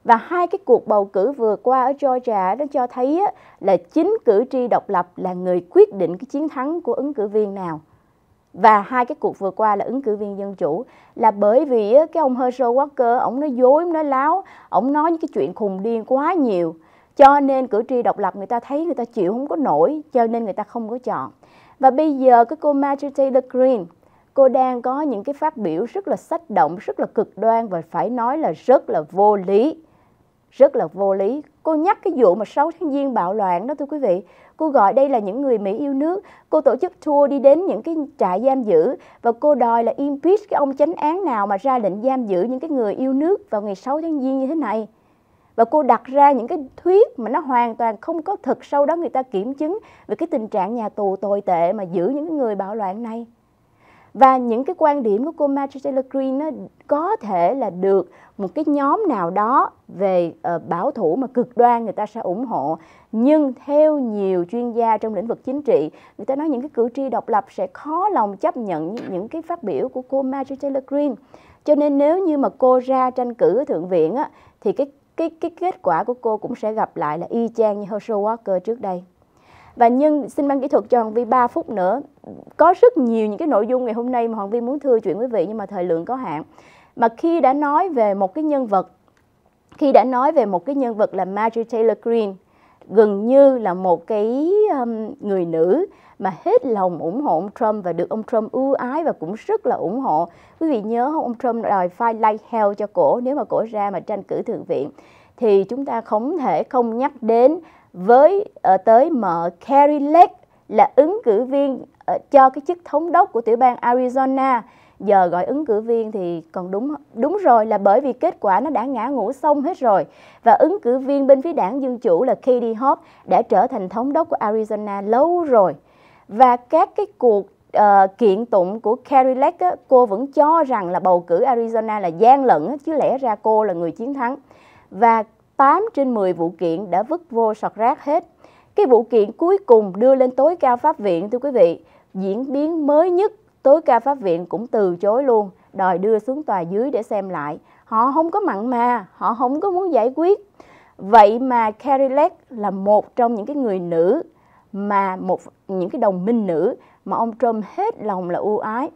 Và hai cái cuộc bầu cử vừa qua ở Georgia nó cho thấy á, là chính cử tri độc lập là người quyết định cái chiến thắng của ứng cử viên nào. Và hai cái cuộc vừa qua là ứng cử viên dân chủ là bởi vì á, cái ông Herschel Walker, ông nói dối, nói láo, ông nói những cái chuyện khùng điên quá nhiều. Cho nên cử tri độc lập người ta thấy người ta chịu không có nổi, cho nên người ta không có chọn. Và bây giờ cái cô Marjorie Taylor Greene cô đang có những cái phát biểu rất là sách động, rất là cực đoan và phải nói là rất là vô lý. Rất là vô lý. Cô nhắc cái vụ mà 6 tháng giêng bạo loạn đó thưa quý vị. Cô gọi đây là những người Mỹ yêu nước. Cô tổ chức tour đi đến những cái trại giam giữ và cô đòi là impeach cái ông chánh án nào mà ra lệnh giam giữ những cái người yêu nước vào ngày 6 tháng giêng như thế này và cô đặt ra những cái thuyết mà nó hoàn toàn không có thực sau đó người ta kiểm chứng về cái tình trạng nhà tù tồi tệ mà giữ những người bạo loạn này và những cái quan điểm của cô Marjorie Taylor Greene có thể là được một cái nhóm nào đó về uh, bảo thủ mà cực đoan người ta sẽ ủng hộ nhưng theo nhiều chuyên gia trong lĩnh vực chính trị người ta nói những cái cử tri độc lập sẽ khó lòng chấp nhận những cái phát biểu của cô Marjorie Taylor Greene cho nên nếu như mà cô ra tranh cử ở thượng viện á, thì cái cái cái kết quả của cô cũng sẽ gặp lại là y chang như Herschel Walker trước đây và nhưng xin ban kỹ thuật cho hoàng vi 3 phút nữa có rất nhiều những cái nội dung ngày hôm nay mà hoàng vi muốn thưa chuyện quý vị nhưng mà thời lượng có hạn mà khi đã nói về một cái nhân vật khi đã nói về một cái nhân vật là Marjorie Taylor Greene gần như là một cái um, người nữ mà hết lòng ủng hộ ông Trump và được ông Trump ưu ái và cũng rất là ủng hộ. Quý vị nhớ không, ông Trump đòi file like hell cho cổ nếu mà cổ ra mà tranh cử thượng viện thì chúng ta không thể không nhắc đến với uh, tới mợ Carrie Lake là ứng cử viên uh, cho cái chức thống đốc của tiểu bang Arizona giờ gọi ứng cử viên thì còn đúng đúng rồi là bởi vì kết quả nó đã ngã ngủ xong hết rồi và ứng cử viên bên phía đảng dân chủ là Katie Hobbs đã trở thành thống đốc của Arizona lâu rồi và các cái cuộc uh, kiện tụng của Carrie Lake cô vẫn cho rằng là bầu cử Arizona là gian lận chứ lẽ ra cô là người chiến thắng và 8 trên 10 vụ kiện đã vứt vô sọt rác hết. Cái vụ kiện cuối cùng đưa lên tối cao pháp viện thưa quý vị, diễn biến mới nhất tối cao pháp viện cũng từ chối luôn, đòi đưa xuống tòa dưới để xem lại. Họ không có mặn mà, họ không có muốn giải quyết. Vậy mà Carrie Lake là một trong những cái người nữ mà một những cái đồng minh nữ mà ông Trump hết lòng là ưu ái.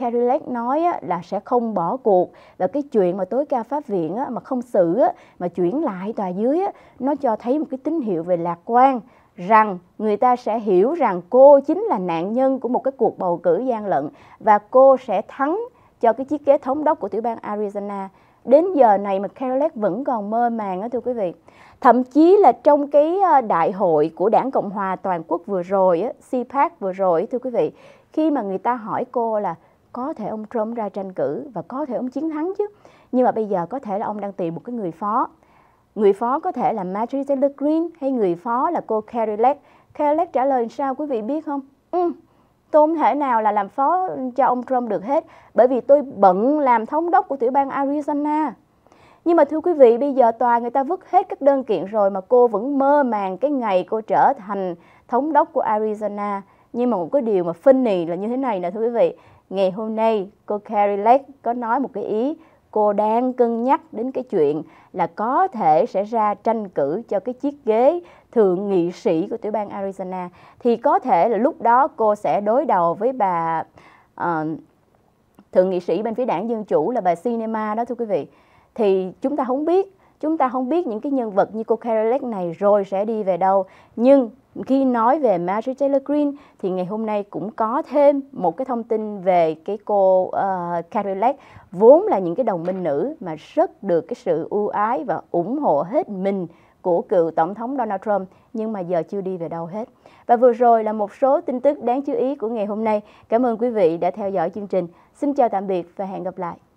Carrie nói là sẽ không bỏ cuộc là cái chuyện mà tối cao pháp viện mà không xử mà chuyển lại tòa dưới nó cho thấy một cái tín hiệu về lạc quan rằng người ta sẽ hiểu rằng cô chính là nạn nhân của một cái cuộc bầu cử gian lận và cô sẽ thắng cho cái chiếc ghế thống đốc của tiểu bang Arizona. Đến giờ này mà Carrie vẫn còn mơ màng đó thưa quý vị. Thậm chí là trong cái ờ, đại hội của đảng Cộng hòa toàn quốc vừa rồi, CPAC vừa rồi thưa quý vị, khi mà người ta hỏi cô là có thể ông Trump ra tranh cử và có thể ông chiến thắng chứ. Nhưng mà bây giờ có thể là ông đang tìm một cái người phó. Người phó có thể là Marjorie Taylor Greene hay người phó là cô Carrie Lake. Carrie Lake trả lời sao quý vị biết không? Ừ, tôi không thể nào là làm phó cho ông Trump được hết bởi vì tôi bận làm thống đốc của tiểu bang Arizona. Nhưng mà thưa quý vị, bây giờ tòa người ta vứt hết các đơn kiện rồi mà cô vẫn mơ màng cái ngày cô trở thành thống đốc của Arizona. Nhưng mà một cái điều mà phân là như thế này nè thưa quý vị ngày hôm nay cô Carrie Lake có nói một cái ý cô đang cân nhắc đến cái chuyện là có thể sẽ ra tranh cử cho cái chiếc ghế thượng nghị sĩ của tiểu bang Arizona thì có thể là lúc đó cô sẽ đối đầu với bà uh, thượng nghị sĩ bên phía đảng dân chủ là bà Cinema đó thưa quý vị thì chúng ta không biết chúng ta không biết những cái nhân vật như cô Carrie Lake này rồi sẽ đi về đâu nhưng khi nói về Marjorie Taylor Greene thì ngày hôm nay cũng có thêm một cái thông tin về cái cô uh, Carrie Lake vốn là những cái đồng minh nữ mà rất được cái sự ưu ái và ủng hộ hết mình của cựu tổng thống Donald Trump nhưng mà giờ chưa đi về đâu hết. Và vừa rồi là một số tin tức đáng chú ý của ngày hôm nay. Cảm ơn quý vị đã theo dõi chương trình. Xin chào tạm biệt và hẹn gặp lại.